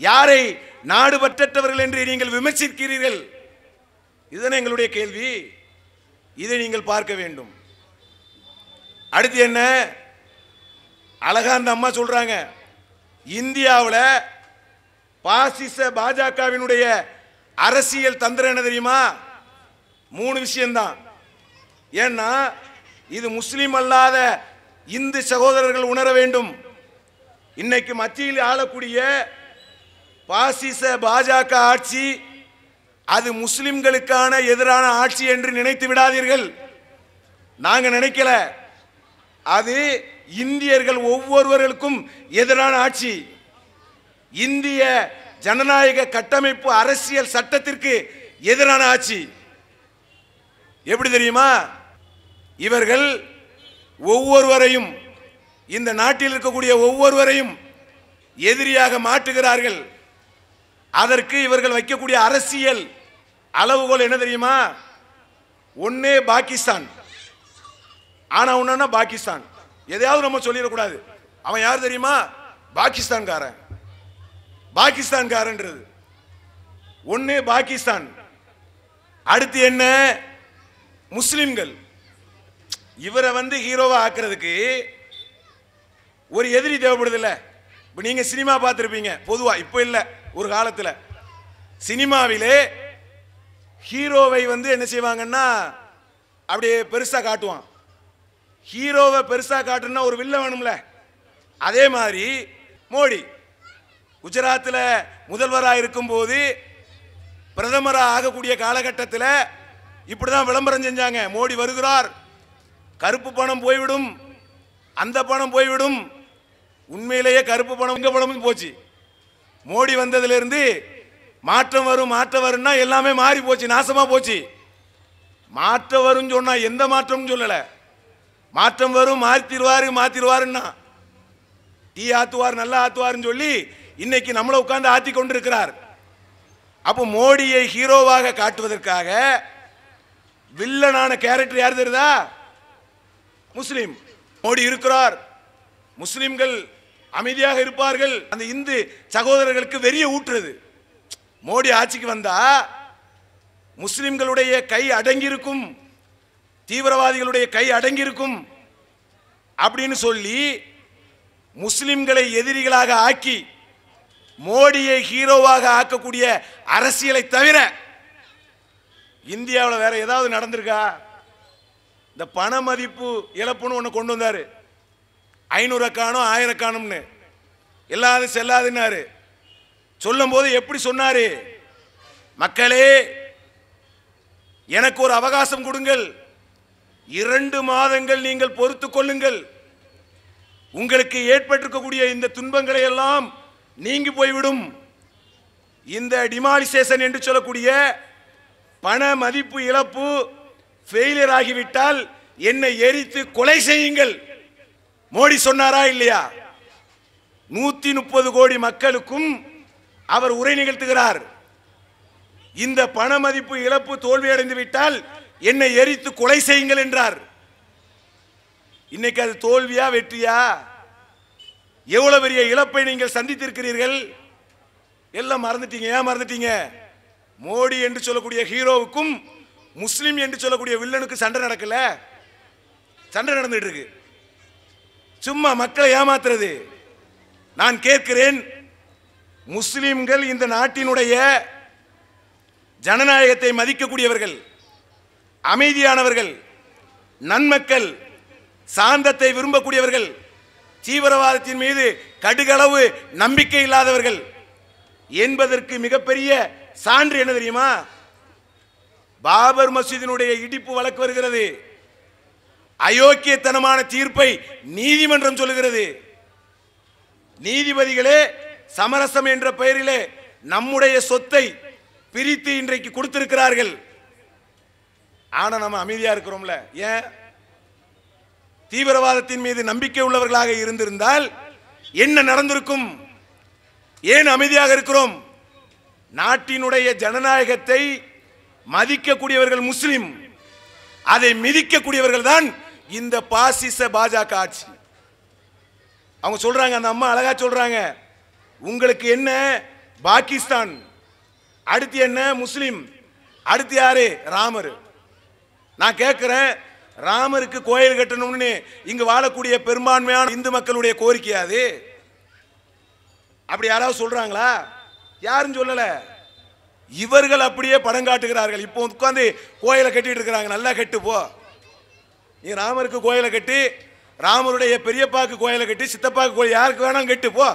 யாரை நாடு பற்றற்றவர்கள் என்று நீங்கள் விமர்சிக்கிறீர்கள் இதனை எங்களுடைய கேள்வி இதை நீங்கள் பார்க்க வேண்டும் அடுத்து என்ன அழகா அந்த அம்மா சொல்றாங்க இந்தியாவில் பாசிச பாஜகவினுடைய அரசியல் தந்திரம் என்ன தெரியுமா மூணு விஷயம்தான் ஏன்னா இது முஸ்லீம் அல்லாத இந்து சகோதரர்கள் உணர வேண்டும் இன்னைக்கு மத்தியில் ஆளக்கூடிய பாசிச பாஜக ஆட்சி அது முஸ்லிம்களுக்கான எதிரான ஆட்சி என்று நினைத்து விடாதீர்கள் நாங்கள் நினைக்கல அது இந்தியர்கள் ஒவ்வொருவர்களுக்கும் எதிரான ஆட்சி இந்திய ஜனநாயக கட்டமைப்பு அரசியல் சட்டத்திற்கு எதிரான ஆட்சி எப்படி தெரியுமா இவர்கள் ஒவ்வொருவரையும் இந்த நாட்டில் இருக்கக்கூடிய ஒவ்வொருவரையும் எதிரியாக மாற்றுகிறார்கள் அதற்கு இவர்கள் வைக்கக்கூடிய அரசியல் அளவுகோல் என்ன தெரியுமா ஒன்னே பாகிஸ்தான் ஆனால் ஒன்றுனா பாகிஸ்தான் எதையாவது நம்ம சொல்லிடக்கூடாது அவன் யார் தெரியுமா பாகிஸ்தான்காரன் பாகிஸ்தான்காரன்றது ஒன்று பாகிஸ்தான் அடுத்து என்ன முஸ்லிம்கள் இவரை வந்து ஹீரோவாக ஆக்குறதுக்கு ஒரு எதிரி தேவைப்படுது இல்லை இப்போ நீங்கள் சினிமா பார்த்துருப்பீங்க பொதுவாக இப்போ இல்லை ஒரு காலத்தில் சினிமாவிலே ஹீரோவை வந்து என்ன செய்வாங்கன்னா அப்படியே பெருசாக காட்டுவான் ஹீரோவை பெருசாக காட்டணும்னா ஒரு வில்ல வேணும்ல அதே மாதிரி மோடி குஜராத்தில் முதல்வராக இருக்கும்போது பிரதமராக ஆகக்கூடிய காலகட்டத்தில் இப்படி தான் விளம்பரம் செஞ்சாங்க மோடி வருகிறார் கருப்பு பணம் போய்விடும் அந்த பணம் போய்விடும் உண்மையிலேயே கருப்பு பணம் எங்கள் பணமும் போச்சு மோடி வந்ததுலேருந்து மாற்றம் வரும் மாற்றம் வரும்னா எல்லாமே மாறி போச்சு நாசமாக போச்சு மாற்றம் வரும்னு சொன்னால் எந்த மாற்றமும் சொல்லலை மாற்றம் வரும் மாற்றிடுவாரு மாற்றிடுவாருன்னா டீ ஆத்துவார் நல்லா ஆத்துவாருன்னு சொல்லி இன்னைக்கு நம்மளை உட்கார்ந்து ஆத்தி கொண்டிருக்கிறார் அப்போ மோடியை ஹீரோவாக காட்டுவதற்காக வில்லனான கேரக்டர் யார் தெரியுதா முஸ்லீம் மோடி இருக்கிறார் முஸ்லீம்கள் அமைதியாக இருப்பார்கள் அந்த இந்து சகோதரர்களுக்கு வெறிய ஊற்றுறது மோடி ஆட்சிக்கு வந்தா முஸ்லிம்களுடைய கை அடங்கியிருக்கும் தீவிரவாதிகளுடைய கை அடங்கியிருக்கும் அப்படின்னு சொல்லி முஸ்லிம்களை எதிரிகளாக ஆக்கி மோடியை ஹீரோவாக ஆக்கக்கூடிய அரசியலை தவிர இந்தியாவில் வேற ஏதாவது நடந்திருக்கா இந்த பண மதிப்பு இழப்புன்னு ஒன்று கொண்டு வந்தார் ஐநூறுக்கானோ ஆயிரக்கானம்னு எல்லாது செல்லாதுன்னாரு சொல்லும் போது எப்படி சொன்னாரு மக்களே எனக்கு ஒரு அவகாசம் கொடுங்கள் இரண்டு மாதங்கள் நீங்கள் பொறுத்து கொள்ளுங்கள் உங்களுக்கு ஏற்பட்டிருக்கக்கூடிய இந்த துன்பங்களை எல்லாம் நீங்கி போய்விடும் இந்த டிமாலிசேஷன் என்று சொல்லக்கூடிய பண மதிப்பு இழப்பு ஃபெயிலியர் ஆகிவிட்டால் என்னை எரித்து கொலை செய்யுங்கள் மோடி சொன்னாரா இல்லையா நூத்தி முப்பது கோடி மக்களுக்கும் அவர் உரை நிகழ்த்துகிறார் இந்த பண மதிப்பு இழப்பு தோல்வியடைந்து விட்டால் என்னை எரித்து கொலை செய்யுங்கள் என்றார் இன்னைக்கு அது தோல்வியா வெற்றியா எவ்வளவு பெரிய இழப்பை நீங்கள் சந்தித்திருக்கிறீர்கள் எல்லாம் மறந்துட்டீங்க ஏன் மறந்துட்டீங்க மோடி என்று சொல்லக்கூடிய ஹீரோவுக்கும் முஸ்லீம் என்று சொல்லக்கூடிய வில்லனுக்கு சண்டை நடக்கல சண்டை நடந்துட்டு இருக்கு சும்மா மக்களை ஏமாத்துறது நான் கேட்கிறேன் முஸ்லிம்கள் இந்த நாட்டினுடைய ஜனநாயகத்தை மதிக்கக்கூடியவர்கள் அமைதியானவர்கள் நன்மக்கள் சாந்தத்தை விரும்பக்கூடியவர்கள் தீவிரவாதத்தின் மீது கடுகளவு நம்பிக்கை இல்லாதவர்கள் என்பதற்கு மிகப்பெரிய சான்று என்ன தெரியுமா பாபர் மசூதினுடைய இடிப்பு வழக்கு வருகிறது அயோக்கியத்தனமான தீர்ப்பை நீதிமன்றம் சொல்லுகிறது நீதிபதிகளே சமரசம் என்ற பெயரிலே நம்முடைய சொத்தை பிரித்து இன்றைக்கு கொடுத்திருக்கிறார்கள் ஆனால் நம்ம அமைதியாக இருக்கிறோம்ல ஏன் தீவிரவாதத்தின் மீது நம்பிக்கை உள்ளவர்களாக இருந்திருந்தால் என்ன நடந்திருக்கும் ஏன் அமைதியாக இருக்கிறோம் நாட்டினுடைய ஜனநாயகத்தை மதிக்கக்கூடியவர்கள் முஸ்லிம் அதை மிதிக்கக்கூடியவர்கள் தான் இந்த பாசிச பாஜக ஆட்சி அவங்க சொல்றாங்க அந்த அம்மா அழகா சொல்றாங்க உங்களுக்கு என்ன பாகிஸ்தான் அடுத்து என்ன முஸ்லிம் அடுத்து யாரு ராமர் நான் கேட்குறேன் ராமருக்கு கோயில் கட்டணும்னு இங்கு வாழக்கூடிய பெரும்பான்மையான இந்து மக்களுடைய கோரிக்கையாது அது அப்படி யாராவது சொல்றாங்களா யாரும் சொல்லல இவர்கள் அப்படியே படம் காட்டுகிறார்கள் இப்போ உட்காந்து கோயிலை கட்டிட்டு இருக்கிறாங்க நல்லா கட்டு போ நீ ராமருக்கு கோயிலை கட்டி ராமருடைய பெரியப்பாக்கு கோயிலை கட்டி சித்தப்பாக்கு கோயில் யாருக்கு வேணாலும் கட்டு போ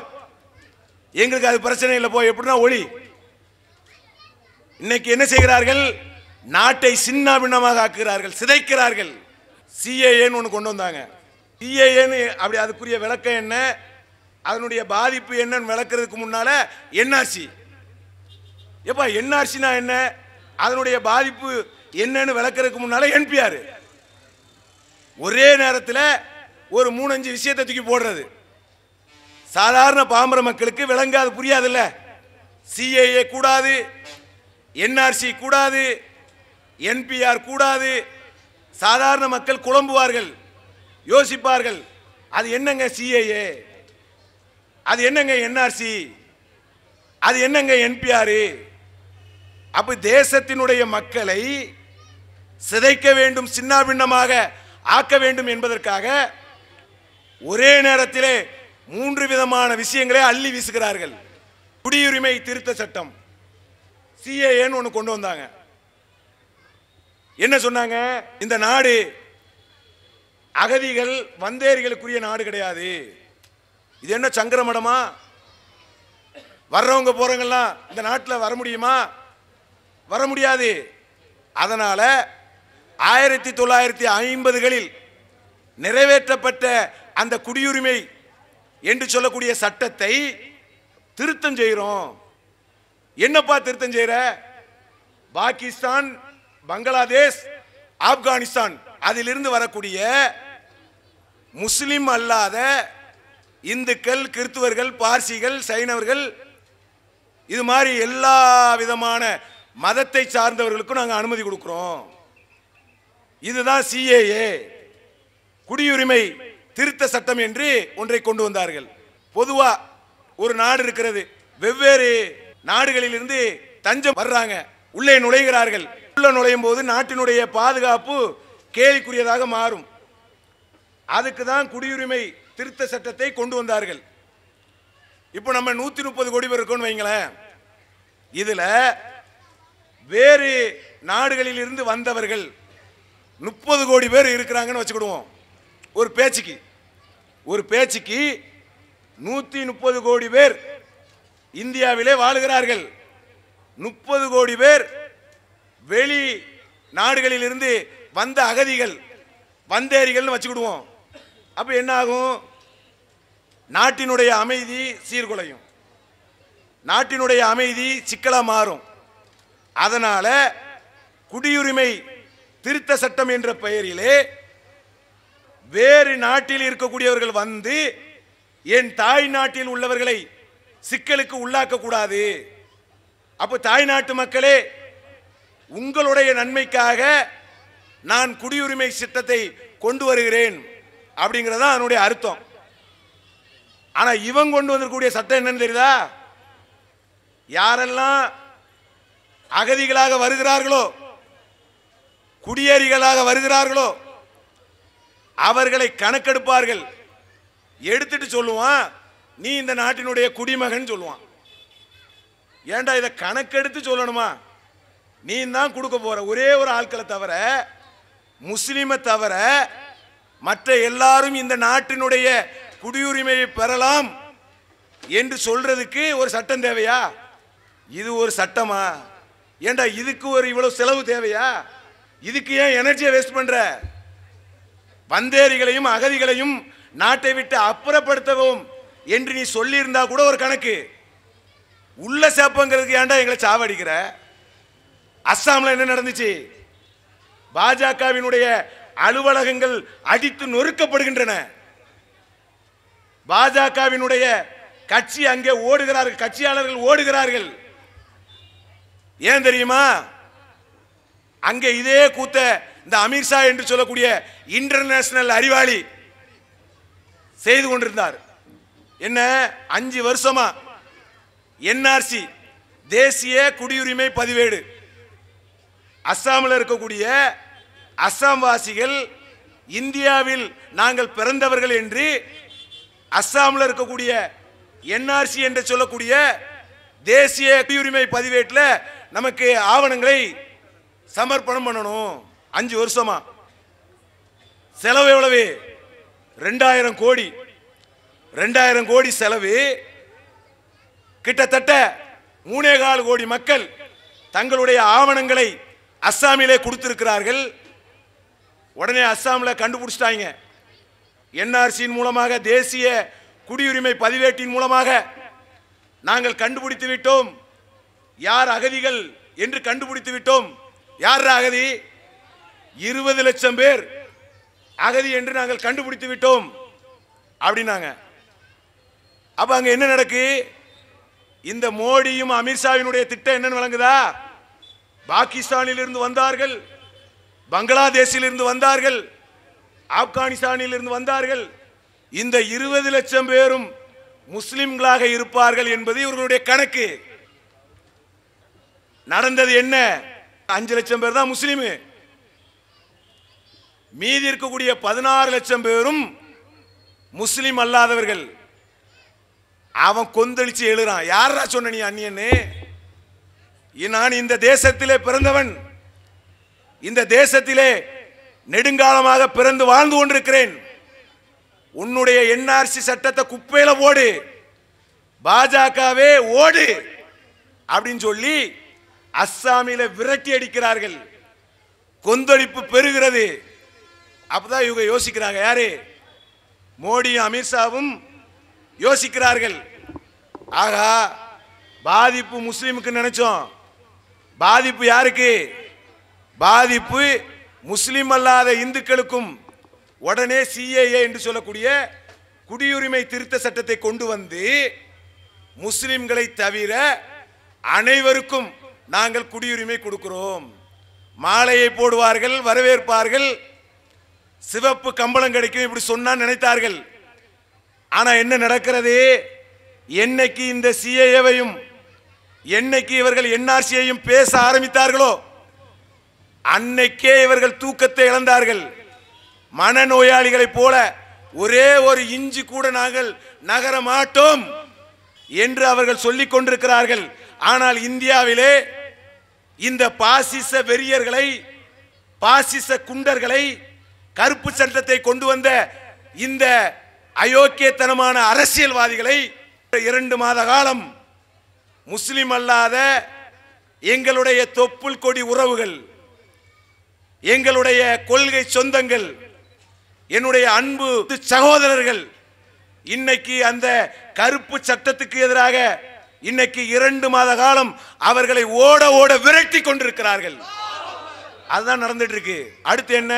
எங்களுக்கு அது பிரச்சனை இல்லை போ எப்படின்னா ஒளி இன்னைக்கு என்ன செய்கிறார்கள் நாட்டை சின்ன பின்னமாக ஆக்குகிறார்கள் சிதைக்கிறார்கள் சிஏஏன்னு ஒன்று கொண்டு வந்தாங்க சிஏஏன்னு அப்படி அதுக்குரிய விளக்கம் என்ன அதனுடைய பாதிப்பு என்னன்னு விளக்குறதுக்கு முன்னால் என்ஆர்சி எப்பா என்ஆர்சினா என்ன அதனுடைய பாதிப்பு என்னன்னு விளக்குறதுக்கு முன்னால் என்பிஆர் ஒரே நேரத்தில் ஒரு மூணஞ்சு விஷயத்தை தூக்கி போடுறது சாதாரண பாம்பர மக்களுக்கு விளங்காது புரியாதுல்ல சிஏஏ கூடாது என்ஆர்சி கூடாது என்பிஆர் கூடாது சாதாரண மக்கள் குழம்புவார்கள் யோசிப்பார்கள் அது என்னங்க சிஏஏ அது என்னங்க என்ஆர்சி அது என்னங்க என்பிஆர் அப்போ தேசத்தினுடைய மக்களை சிதைக்க வேண்டும் சின்னாபின்னமாக ஆக்க வேண்டும் என்பதற்காக ஒரே நேரத்திலே மூன்று விதமான விஷயங்களை அள்ளி வீசுகிறார்கள் குடியுரிமை திருத்த சட்டம் சிஏஏன்னு ஒன்று கொண்டு வந்தாங்க என்ன சொன்னாங்க இந்த நாடு அகதிகள் வந்தேரிகளுக்குரிய நாடு கிடையாது இது என்ன சங்கர மடமா வர்றவங்க போறவங்கலாம் இந்த நாட்டில் வர முடியுமா வர முடியாது அதனால ஆயிரத்தி தொள்ளாயிரத்தி ஐம்பதுகளில் நிறைவேற்றப்பட்ட அந்த குடியுரிமை என்று சொல்லக்கூடிய சட்டத்தை திருத்தம் செய்கிறோம் என்னப்பா திருத்தம் செய்கிற பாகிஸ்தான் பங்களாதேஷ் ஆப்கானிஸ்தான் அதிலிருந்து வரக்கூடிய முஸ்லிம் அல்லாத இந்துக்கள் கிறிஸ்துவர்கள் பார்சிகள் சைனவர்கள் இது மாதிரி எல்லா விதமான மதத்தை சார்ந்தவர்களுக்கும் நாங்கள் அனுமதி கொடுக்குறோம் இதுதான் சிஏஏ குடியுரிமை திருத்த சட்டம் என்று ஒன்றை கொண்டு வந்தார்கள் பொதுவாக ஒரு நாடு இருக்கிறது வெவ்வேறு நாடுகளிலிருந்து தஞ்சம் வர்றாங்க உள்ளே நுழைகிறார்கள் உள்ள நுழையும் போது நாட்டினுடைய பாதுகாப்பு கேலிக்குரியதாக மாறும் அதுக்கு தான் குடியுரிமை திருத்த சட்டத்தை கொண்டு வந்தார்கள் இப்போ நம்ம நூற்றி முப்பது கோடி பேர் இருக்கோம் வைங்களேன் இதில் வேறு நாடுகளில் இருந்து வந்தவர்கள் முப்பது கோடி பேர் இருக்கிறாங்கன்னு வச்சுக்கிடுவோம் ஒரு பேச்சுக்கு ஒரு பேச்சுக்கு நூற்றி முப்பது கோடி பேர் இந்தியாவிலே வாழுகிறார்கள் முப்பது கோடி பேர் வெளி நாடுகளிலிருந்து வந்த அகதிகள் வந்தேரிகள்னு வச்சுக்கிடுவோம் அப்போ என்ன ஆகும் நாட்டினுடைய அமைதி சீர்குலையும் நாட்டினுடைய அமைதி சிக்கலாக மாறும் அதனால் குடியுரிமை திருத்த சட்டம் என்ற பெயரிலே வேறு நாட்டில் இருக்கக்கூடியவர்கள் வந்து என் தாய் நாட்டில் உள்ளவர்களை சிக்கலுக்கு உள்ளாக்கக்கூடாது அப்போ தாய்நாட்டு மக்களே உங்களுடைய நன்மைக்காக நான் குடியுரிமை சிட்டத்தை கொண்டு வருகிறேன் அப்படிங்கிறது தான் அதனுடைய அர்த்தம் ஆனால் இவன் கொண்டு வந்திருக்கக்கூடிய சட்டம் என்னன்னு தெரியுதா யாரெல்லாம் அகதிகளாக வருகிறார்களோ குடியேறிகளாக வருகிறார்களோ அவர்களை கணக்கெடுப்பார்கள் எடுத்துட்டு சொல்லுவான் நீ இந்த நாட்டினுடைய குடிமகன் சொல்லுவான் ஏண்டா இதை கணக்கெடுத்து சொல்லணுமா நீ தான் கொடுக்க போகிற ஒரே ஒரு ஆட்களை தவிர முஸ்லீமை தவிர மற்ற எல்லாரும் இந்த நாட்டினுடைய குடியுரிமையை பெறலாம் என்று சொல்றதுக்கு ஒரு சட்டம் தேவையா இது ஒரு சட்டமா ஏண்டா இதுக்கு ஒரு இவ்வளவு செலவு தேவையா இதுக்கு ஏன் எனர்ஜியை வேஸ்ட் பண்ற வந்தேரிகளையும் அகதிகளையும் நாட்டை விட்டு அப்புறப்படுத்தவும் என்று நீ சொல்லியிருந்தா கூட ஒரு கணக்கு உள்ள சேப்பங்கிறதுக்கு ஏண்டா எங்களை சாவடிக்கிற அஸ்ஸாமில் என்ன நடந்துச்சு பாஜகவினுடைய அலுவலகங்கள் அடித்து நொறுக்கப்படுகின்றன பாஜகவினுடைய கட்சி அங்கே ஓடுகிறார்கள் கட்சியாளர்கள் ஓடுகிறார்கள் ஏன் தெரியுமா அங்கே இதே கூத்த இந்த அமித்ஷா என்று சொல்லக்கூடிய இன்டர்நேஷனல் அறிவாளி செய்து கொண்டிருந்தார் என்ன அஞ்சு வருஷமா என்ஆர்சி தேசிய குடியுரிமை பதிவேடு அஸ்ஸாமில் இருக்கக்கூடிய அஸ்ஸாம் வாசிகள் இந்தியாவில் நாங்கள் பிறந்தவர்கள் என்று அஸ்ஸாமில் இருக்கக்கூடிய என்ஆர்சி என்று சொல்லக்கூடிய தேசிய குடியுரிமை பதிவேட்டில் நமக்கு ஆவணங்களை சமர்ப்பணம் பண்ணணும் அஞ்சு வருஷமா செலவு எவ்வளவு ரெண்டாயிரம் கோடி ரெண்டாயிரம் கோடி செலவு கிட்டத்தட்ட மூணே கால் கோடி மக்கள் தங்களுடைய ஆவணங்களை அஸ்ஸாமிலே கொடுத்துருக்கிறார்கள் உடனே அஸ்ஸாமில் கண்டுபிடிச்சிட்டாங்க என்ஆர்சியின் மூலமாக தேசிய குடியுரிமை பதிவேட்டின் மூலமாக நாங்கள் கண்டுபிடித்து விட்டோம் யார் அகதிகள் என்று கண்டுபிடித்து விட்டோம் யார் அகதி இருபது லட்சம் பேர் அகதி என்று நாங்கள் கண்டுபிடித்து விட்டோம் அப்படின்னாங்க அப்போ அங்கே என்ன நடக்கு இந்த மோடியும் அமித்ஷாவினுடைய திட்டம் என்னன்னு வழங்குதா பாகிஸ்தானில் இருந்து வந்தார்கள் பங்களாதேஷில் இருந்து வந்தார்கள் ஆப்கானிஸ்தானில் இருந்து வந்தார்கள் இந்த இருபது லட்சம் பேரும் முஸ்லிம்களாக இருப்பார்கள் என்பது இவர்களுடைய கணக்கு நடந்தது என்ன அஞ்சு லட்சம் பேர் தான் முஸ்லிம் மீதி இருக்கக்கூடிய பதினாறு லட்சம் பேரும் முஸ்லீம் அல்லாதவர்கள் அவன் கொந்தளிச்சு எழுறான் யாரா சொன்ன நீ அந்நியன்னு நான் இந்த தேசத்திலே பிறந்தவன் இந்த தேசத்திலே நெடுங்காலமாக பிறந்து வாழ்ந்து கொண்டிருக்கிறேன் உன்னுடைய என்ஆர்சி சட்டத்தை குப்பையில ஓடு பாஜகவே ஓடு அப்படின்னு சொல்லி அஸ்ஸாமில விரட்டி அடிக்கிறார்கள் கொந்தளிப்பு பெறுகிறது அப்பதான் இவங்க யோசிக்கிறாங்க யாரு மோடியும் அமித்ஷாவும் யோசிக்கிறார்கள் ஆகா பாதிப்பு முஸ்லீமுக்கு நினைச்சோம் பாதிப்பு யாருக்கு பாதிப்பு முஸ்லீம் அல்லாத இந்துக்களுக்கும் உடனே சிஏஏ என்று சொல்லக்கூடிய குடியுரிமை திருத்த சட்டத்தை கொண்டு வந்து முஸ்லிம்களை தவிர அனைவருக்கும் நாங்கள் குடியுரிமை கொடுக்கிறோம் மாலையை போடுவார்கள் வரவேற்பார்கள் சிவப்பு கம்பளம் கிடைக்கும் இப்படி சொன்னா நினைத்தார்கள் ஆனால் என்ன நடக்கிறது என்னைக்கு இந்த சிஏஏவையும் என்னைக்கு இவர்கள் என்ஆர்சியையும் பேச ஆரம்பித்தார்களோ அன்னைக்கே இவர்கள் தூக்கத்தை இழந்தார்கள் மனநோயாளிகளைப் போல ஒரே ஒரு இஞ்சி கூட நாங்கள் நகர மாட்டோம் என்று அவர்கள் சொல்லிக் கொண்டிருக்கிறார்கள் ஆனால் இந்தியாவிலே இந்த பாசிச வெறியர்களை பாசிச குண்டர்களை கருப்பு சட்டத்தை கொண்டு வந்த இந்த அயோக்கியத்தனமான அரசியல்வாதிகளை இரண்டு மாத காலம் முஸ்லிம் அல்லாத எங்களுடைய தொப்புள் கொடி உறவுகள் எங்களுடைய கொள்கை சொந்தங்கள் என்னுடைய அன்பு சகோதரர்கள் இன்னைக்கு அந்த கருப்பு சட்டத்துக்கு எதிராக இன்னைக்கு இரண்டு மாத காலம் அவர்களை ஓட ஓட விரட்டி கொண்டிருக்கிறார்கள் அதுதான் நடந்துட்டு இருக்கு அடுத்து என்ன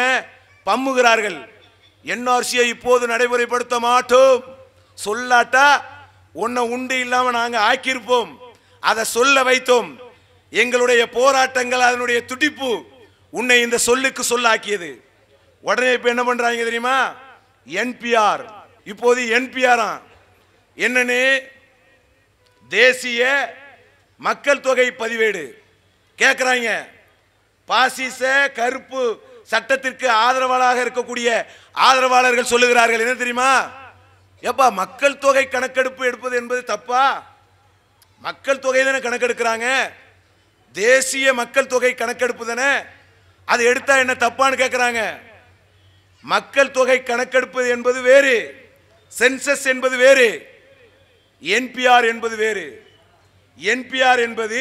பம்முகிறார்கள் என்ஆர்சியை இப்போது நடைமுறைப்படுத்த மாட்டோம் சொல்லாட்டா உன்னை உண்டு இல்லாமல் நாங்கள் ஆக்கியிருப்போம் அதை சொல்ல வைத்தோம் எங்களுடைய போராட்டங்கள் அதனுடைய துடிப்பு உன்னை இந்த சொல்லுக்கு சொல்லாக்கியது உடனே இப்போ என்ன பண்ணுறாங்க தெரியுமா என்பிஆர் இப்போது என்பிஆரா என்னன்னு தேசிய மக்கள் தொகை பதிவேடு கேட்குறாங்க பாசிச கருப்பு சட்டத்திற்கு ஆதரவாளாக இருக்கக்கூடிய ஆதரவாளர்கள் சொல்லுகிறார்கள் என்ன தெரியுமா எப்பா மக்கள் தொகை கணக்கெடுப்பு எடுப்பது என்பது தப்பா மக்கள் தொகை தானே கணக்கெடுக்கிறாங்க தேசிய மக்கள் தொகை கணக்கெடுப்பு தானே அது எடுத்தா என்ன தப்பான்னு கேட்குறாங்க மக்கள் தொகை கணக்கெடுப்பு என்பது வேறு சென்சஸ் என்பது வேறு என்பிஆர் என்பது வேறு என்பிஆர் என்பது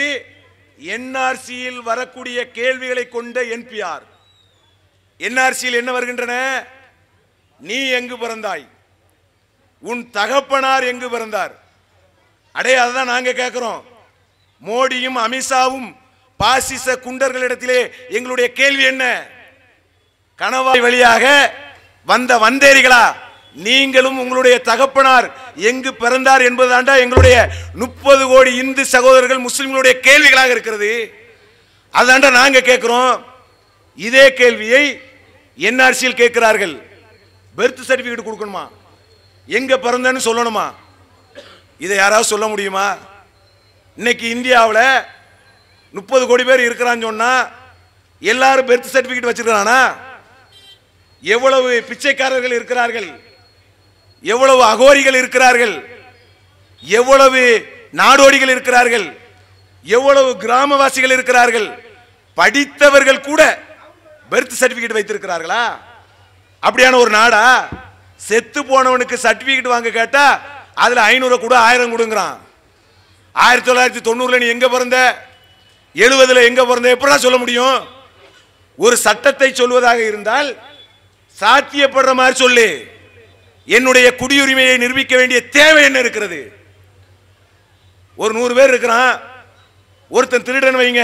என்ஆர்சியில் வரக்கூடிய கேள்விகளை கொண்ட என்பிஆர் என்ஆர்சியில் என்ன வருகின்றன நீ எங்கு பிறந்தாய் உன் தகப்பனார் எங்கு பிறந்தார் அடைய அதுதான் நாங்கள் கேட்குறோம் மோடியும் அமித்ஷாவும் பாசிச குண்டர்களிடத்திலே எங்களுடைய கேள்வி என்ன கணவாய் வழியாக வந்த வந்தேரிகளா நீங்களும் உங்களுடைய தகப்பனார் எங்கு பிறந்தார் என்பதாண்டா எங்களுடைய முப்பது கோடி இந்து சகோதரர்கள் முஸ்லிம்களுடைய கேள்விகளாக இருக்கிறது அதாண்டா நாங்கள் கேட்குறோம் இதே கேள்வியை என்ஆர்சியில் கேட்கிறார்கள் பெர்த் சர்டிஃபிகேட் கொடுக்கணுமா எங்கே பிறந்தேன்னு சொல்லணுமா இதை யாராவது சொல்ல முடியுமா இன்னைக்கு இந்தியாவில் முப்பது கோடி பேர் இருக்கிறான்னு சொன்னால் எல்லாரும் பெர்த் சர்டிஃபிகேட் வச்சிருக்கிறானா எவ்வளவு பிச்சைக்காரர்கள் இருக்கிறார்கள் எவ்வளவு அகோரிகள் இருக்கிறார்கள் எவ்வளவு நாடோடிகள் இருக்கிறார்கள் எவ்வளவு கிராமவாசிகள் இருக்கிறார்கள் படித்தவர்கள் கூட பெர்த் சர்டிபிகேட் வைத்திருக்கிறார்களா அப்படியான ஒரு நாடா செத்து போனவனுக்கு சர்டிபிகேட் வாங்க கேட்டா அதில் ஐநூறு கூட ஆயிரம் கொடுங்கிறான் ஆயிரத்தி தொள்ளாயிரத்தி தொண்ணூறில் நீ எங்கே பிறந்த எழுபதில் எங்கே பிறந்த எப்படா சொல்ல முடியும் ஒரு சட்டத்தை சொல்வதாக இருந்தால் சாத்தியப்படுற மாதிரி சொல்லு என்னுடைய குடியுரிமையை நிரூபிக்க வேண்டிய தேவை என்ன இருக்கிறது ஒரு நூறு பேர் இருக்கிறான் ஒருத்தன் திருடன் வைங்க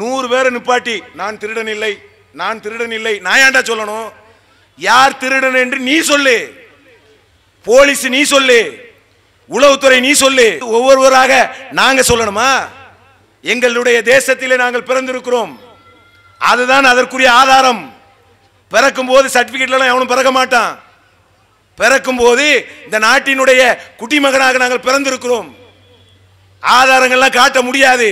நூறு பேரை நிப்பாட்டி நான் திருடன் இல்லை நான் திருடன் இல்லை நான் ஏன்டா சொல்லணும் யார் திருடன் என்று நீ சொல்லு போலீஸ் நீ சொல்லு உளவுத்துறை நீ சொல்லு ஒவ்வொருவராக நாங்க சொல்லணுமா எங்களுடைய தேசத்திலே நாங்கள் பிறந்திருக்கிறோம் அதுதான் அதற்குரிய ஆதாரம் பிறக்கும் போது சர்டிபிகேட்லாம் எவனும் பிறக்க மாட்டான் பிறக்கும் போது இந்த நாட்டினுடைய குட்டிமகனாக நாங்கள் பிறந்திருக்கிறோம் ஆதாரங்கள்லாம் காட்ட முடியாது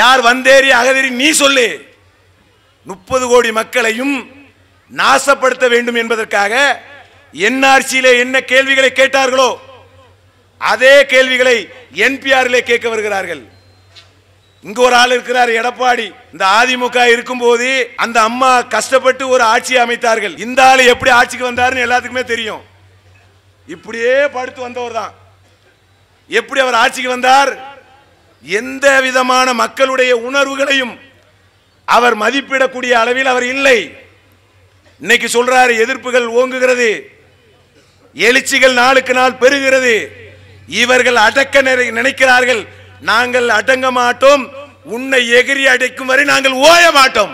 யார் வந்தேறி அகதேறி நீ சொல்லு முப்பது கோடி மக்களையும் நாசப்படுத்த வேண்டும் என்பதற்காக என்ஆர்சியிலே என்ன கேள்விகளை கேட்டார்களோ அதே கேள்விகளை என்பிஆரிலே கேட்க வருகிறார்கள் இங்க ஒரு ஆள் இருக்கிறார் எடப்பாடி இந்த அதிமுக இருக்கும் போது அந்த அம்மா கஷ்டப்பட்டு ஒரு ஆட்சியை அமைத்தார்கள் இந்த ஆள் எப்படி ஆட்சிக்கு வந்தாருன்னு எல்லாத்துக்குமே தெரியும் இப்படியே படுத்து வந்தவர் தான் எப்படி அவர் ஆட்சிக்கு வந்தார் எந்த விதமான மக்களுடைய உணர்வுகளையும் அவர் மதிப்பிடக்கூடிய அளவில் அவர் இல்லை இன்னைக்கு சொல்றாரு எதிர்ப்புகள் ஓங்குகிறது எழுச்சிகள் நாளுக்கு நாள் பெறுகிறது இவர்கள் அடக்க நினைக்கிறார்கள் நாங்கள் அடங்க மாட்டோம் உன்னை எகிரி அடைக்கும் வரை நாங்கள் ஓய மாட்டோம்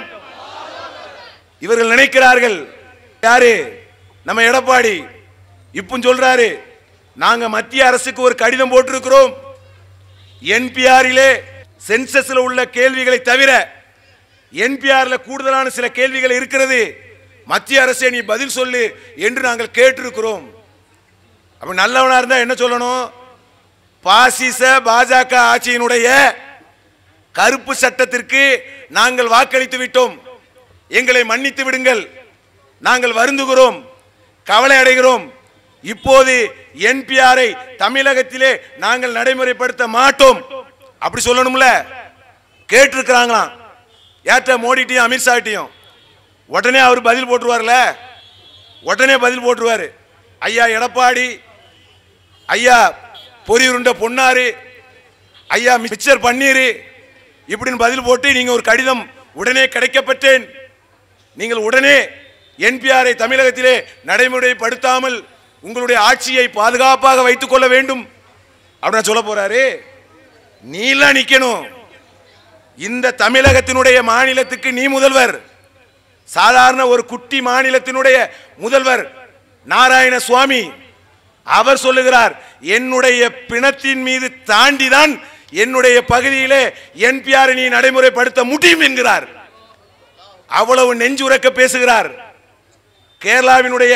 இவர்கள் நினைக்கிறார்கள் யாரு நம்ம எடப்பாடி இப்போ சொல்றாரு நாங்க மத்திய அரசுக்கு ஒரு கடிதம் போட்டிருக்கிறோம் என்பிஆரிலே சென்சஸில் உள்ள கேள்விகளை தவிர என்பிஆர்ல கூடுதலான சில கேள்விகள் இருக்கிறது மத்திய அரசே நீ பதில் சொல்லு என்று நாங்கள் கேட்டிருக்கிறோம் அப்ப நல்லவனாக இருந்தால் என்ன சொல்லணும் பாசிச பாஜக ஆட்சியினுடைய கருப்பு சட்டத்திற்கு நாங்கள் வாக்களித்து விட்டோம் எங்களை மன்னித்து விடுங்கள் நாங்கள் வருந்துகிறோம் கவலை அடைகிறோம் இப்போது என்பிஆரை தமிழகத்திலே நாங்கள் நடைமுறைப்படுத்த மாட்டோம் அப்படி சொல்லணும்ல கேட்டிருக்கிறாங்களா ஏற்ற மோடிட்டையும் அமித்ஷாட்டையும் உடனே அவர் பதில் போட்டுருவார்ல உடனே பதில் போட்டுருவார் ஐயா எடப்பாடி ஐயா பொறி உருண்டை பொன்னாரு ஐயா மிக்சர் பன்னீரு இப்படின்னு பதில் போட்டு நீங்கள் ஒரு கடிதம் உடனே கிடைக்கப்பட்டேன் நீங்கள் உடனே என்பிஆரை தமிழகத்திலே நடைமுறைப்படுத்தாமல் உங்களுடைய ஆட்சியை பாதுகாப்பாக வைத்துக் கொள்ள வேண்டும் அப்படின்னு சொல்ல போறாரு நீலாம் நிற்கணும் இந்த தமிழகத்தினுடைய மாநிலத்துக்கு நீ முதல்வர் சாதாரண ஒரு குட்டி மாநிலத்தினுடைய முதல்வர் நாராயண சுவாமி அவர் சொல்லுகிறார் என்னுடைய பிணத்தின் மீது தாண்டிதான் என்னுடைய பகுதியிலே என்பிஆர் நடைமுறைப்படுத்த முடியும் என்கிறார் அவ்வளவு நெஞ்சு உறக்க பேசுகிறார் கேரளாவினுடைய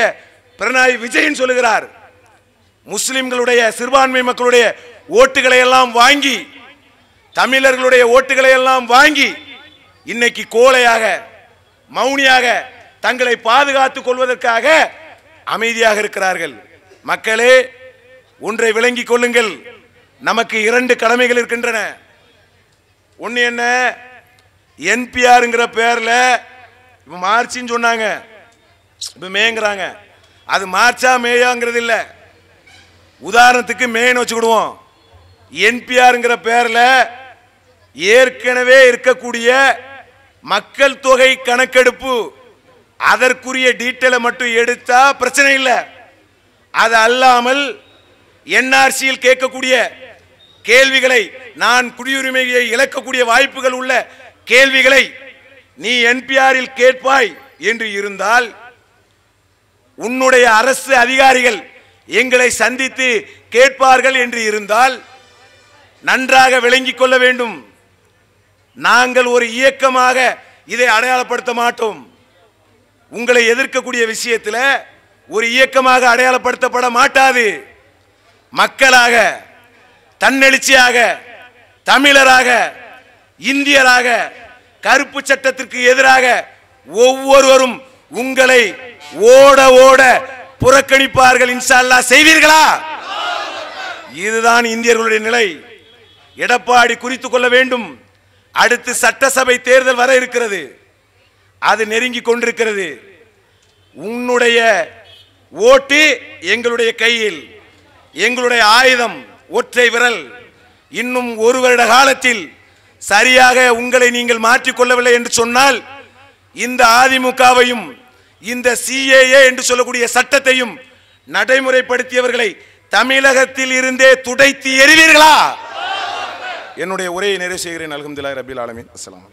பிரணாய் விஜயன் சொல்லுகிறார் முஸ்லிம்களுடைய சிறுபான்மை மக்களுடைய ஓட்டுகளை எல்லாம் வாங்கி தமிழர்களுடைய ஓட்டுகளை எல்லாம் வாங்கி இன்னைக்கு கோலையாக மௌனியாக தங்களை பாதுகாத்துக் கொள்வதற்காக அமைதியாக இருக்கிறார்கள் மக்களே ஒன்றை விளங்கிக் கொள்ளுங்கள் நமக்கு இரண்டு கடமைகள் இருக்கின்றன ஒன்று என்ன என்பிஆருங்கிற பேரில் இப்போ மார்ச்சின்னு சொன்னாங்க இப்போ மேங்கிறாங்க அது மார்ச்சா மேயாங்கிறது இல்லை உதாரணத்துக்கு மேன்னு வச்சுக்கிடுவோம் என்பிஆருங்கிற பேரில் ஏற்கனவே இருக்கக்கூடிய மக்கள் தொகை கணக்கெடுப்பு அதற்குரிய டீட்டெயிலை மட்டும் எடுத்தா பிரச்சனை இல்லை அது அல்லாமல் என்ஆர்சியில் கேட்கக்கூடிய கேள்விகளை நான் குடியுரிமையை இழக்கக்கூடிய வாய்ப்புகள் உள்ள கேள்விகளை நீ என்பிஆரில் கேட்பாய் என்று இருந்தால் உன்னுடைய அரசு அதிகாரிகள் எங்களை சந்தித்து கேட்பார்கள் என்று இருந்தால் நன்றாக விளங்கிக் கொள்ள வேண்டும் நாங்கள் ஒரு இயக்கமாக இதை அடையாளப்படுத்த மாட்டோம் உங்களை எதிர்க்கக்கூடிய விஷயத்தில் ஒரு இயக்கமாக அடையாளப்படுத்தப்பட மாட்டாது மக்களாக தன்னெழுச்சியாக தமிழராக இந்தியராக கருப்பு சட்டத்திற்கு எதிராக ஒவ்வொருவரும் உங்களை ஓட ஓட புறக்கணிப்பார்கள் இன்ஷால்லா செய்வீர்களா இதுதான் இந்தியர்களுடைய நிலை எடப்பாடி குறித்து கொள்ள வேண்டும் அடுத்து சட்டசபை தேர்தல் வர இருக்கிறது அது நெருங்கி கொண்டிருக்கிறது உன்னுடைய ஓட்டு எங்களுடைய கையில் எங்களுடைய ஆயுதம் ஒற்றை விரல் இன்னும் ஒரு வருட காலத்தில் சரியாக உங்களை நீங்கள் மாற்றிக்கொள்ளவில்லை என்று சொன்னால் இந்த அதிமுகவையும் இந்த சிஏஏ என்று சொல்லக்கூடிய சட்டத்தையும் நடைமுறைப்படுத்தியவர்களை தமிழகத்தில் இருந்தே துடைத்து எறிவீர்களா என்னுடைய உரையை நிறைவு செய்கிறேன் அலகம்துல்லா ரபில் ஆலமின் அஸ்லாம்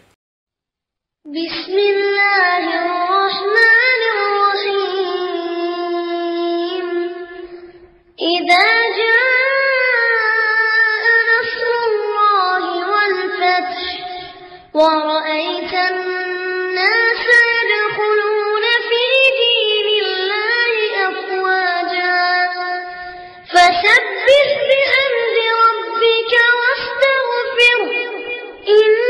بسم الله الرحمن الرحيم إذا جاء نصر الله والفتح ورأيت الناس يدخلون في دين الله أفواجا فسبح بأمر ربك واستغفره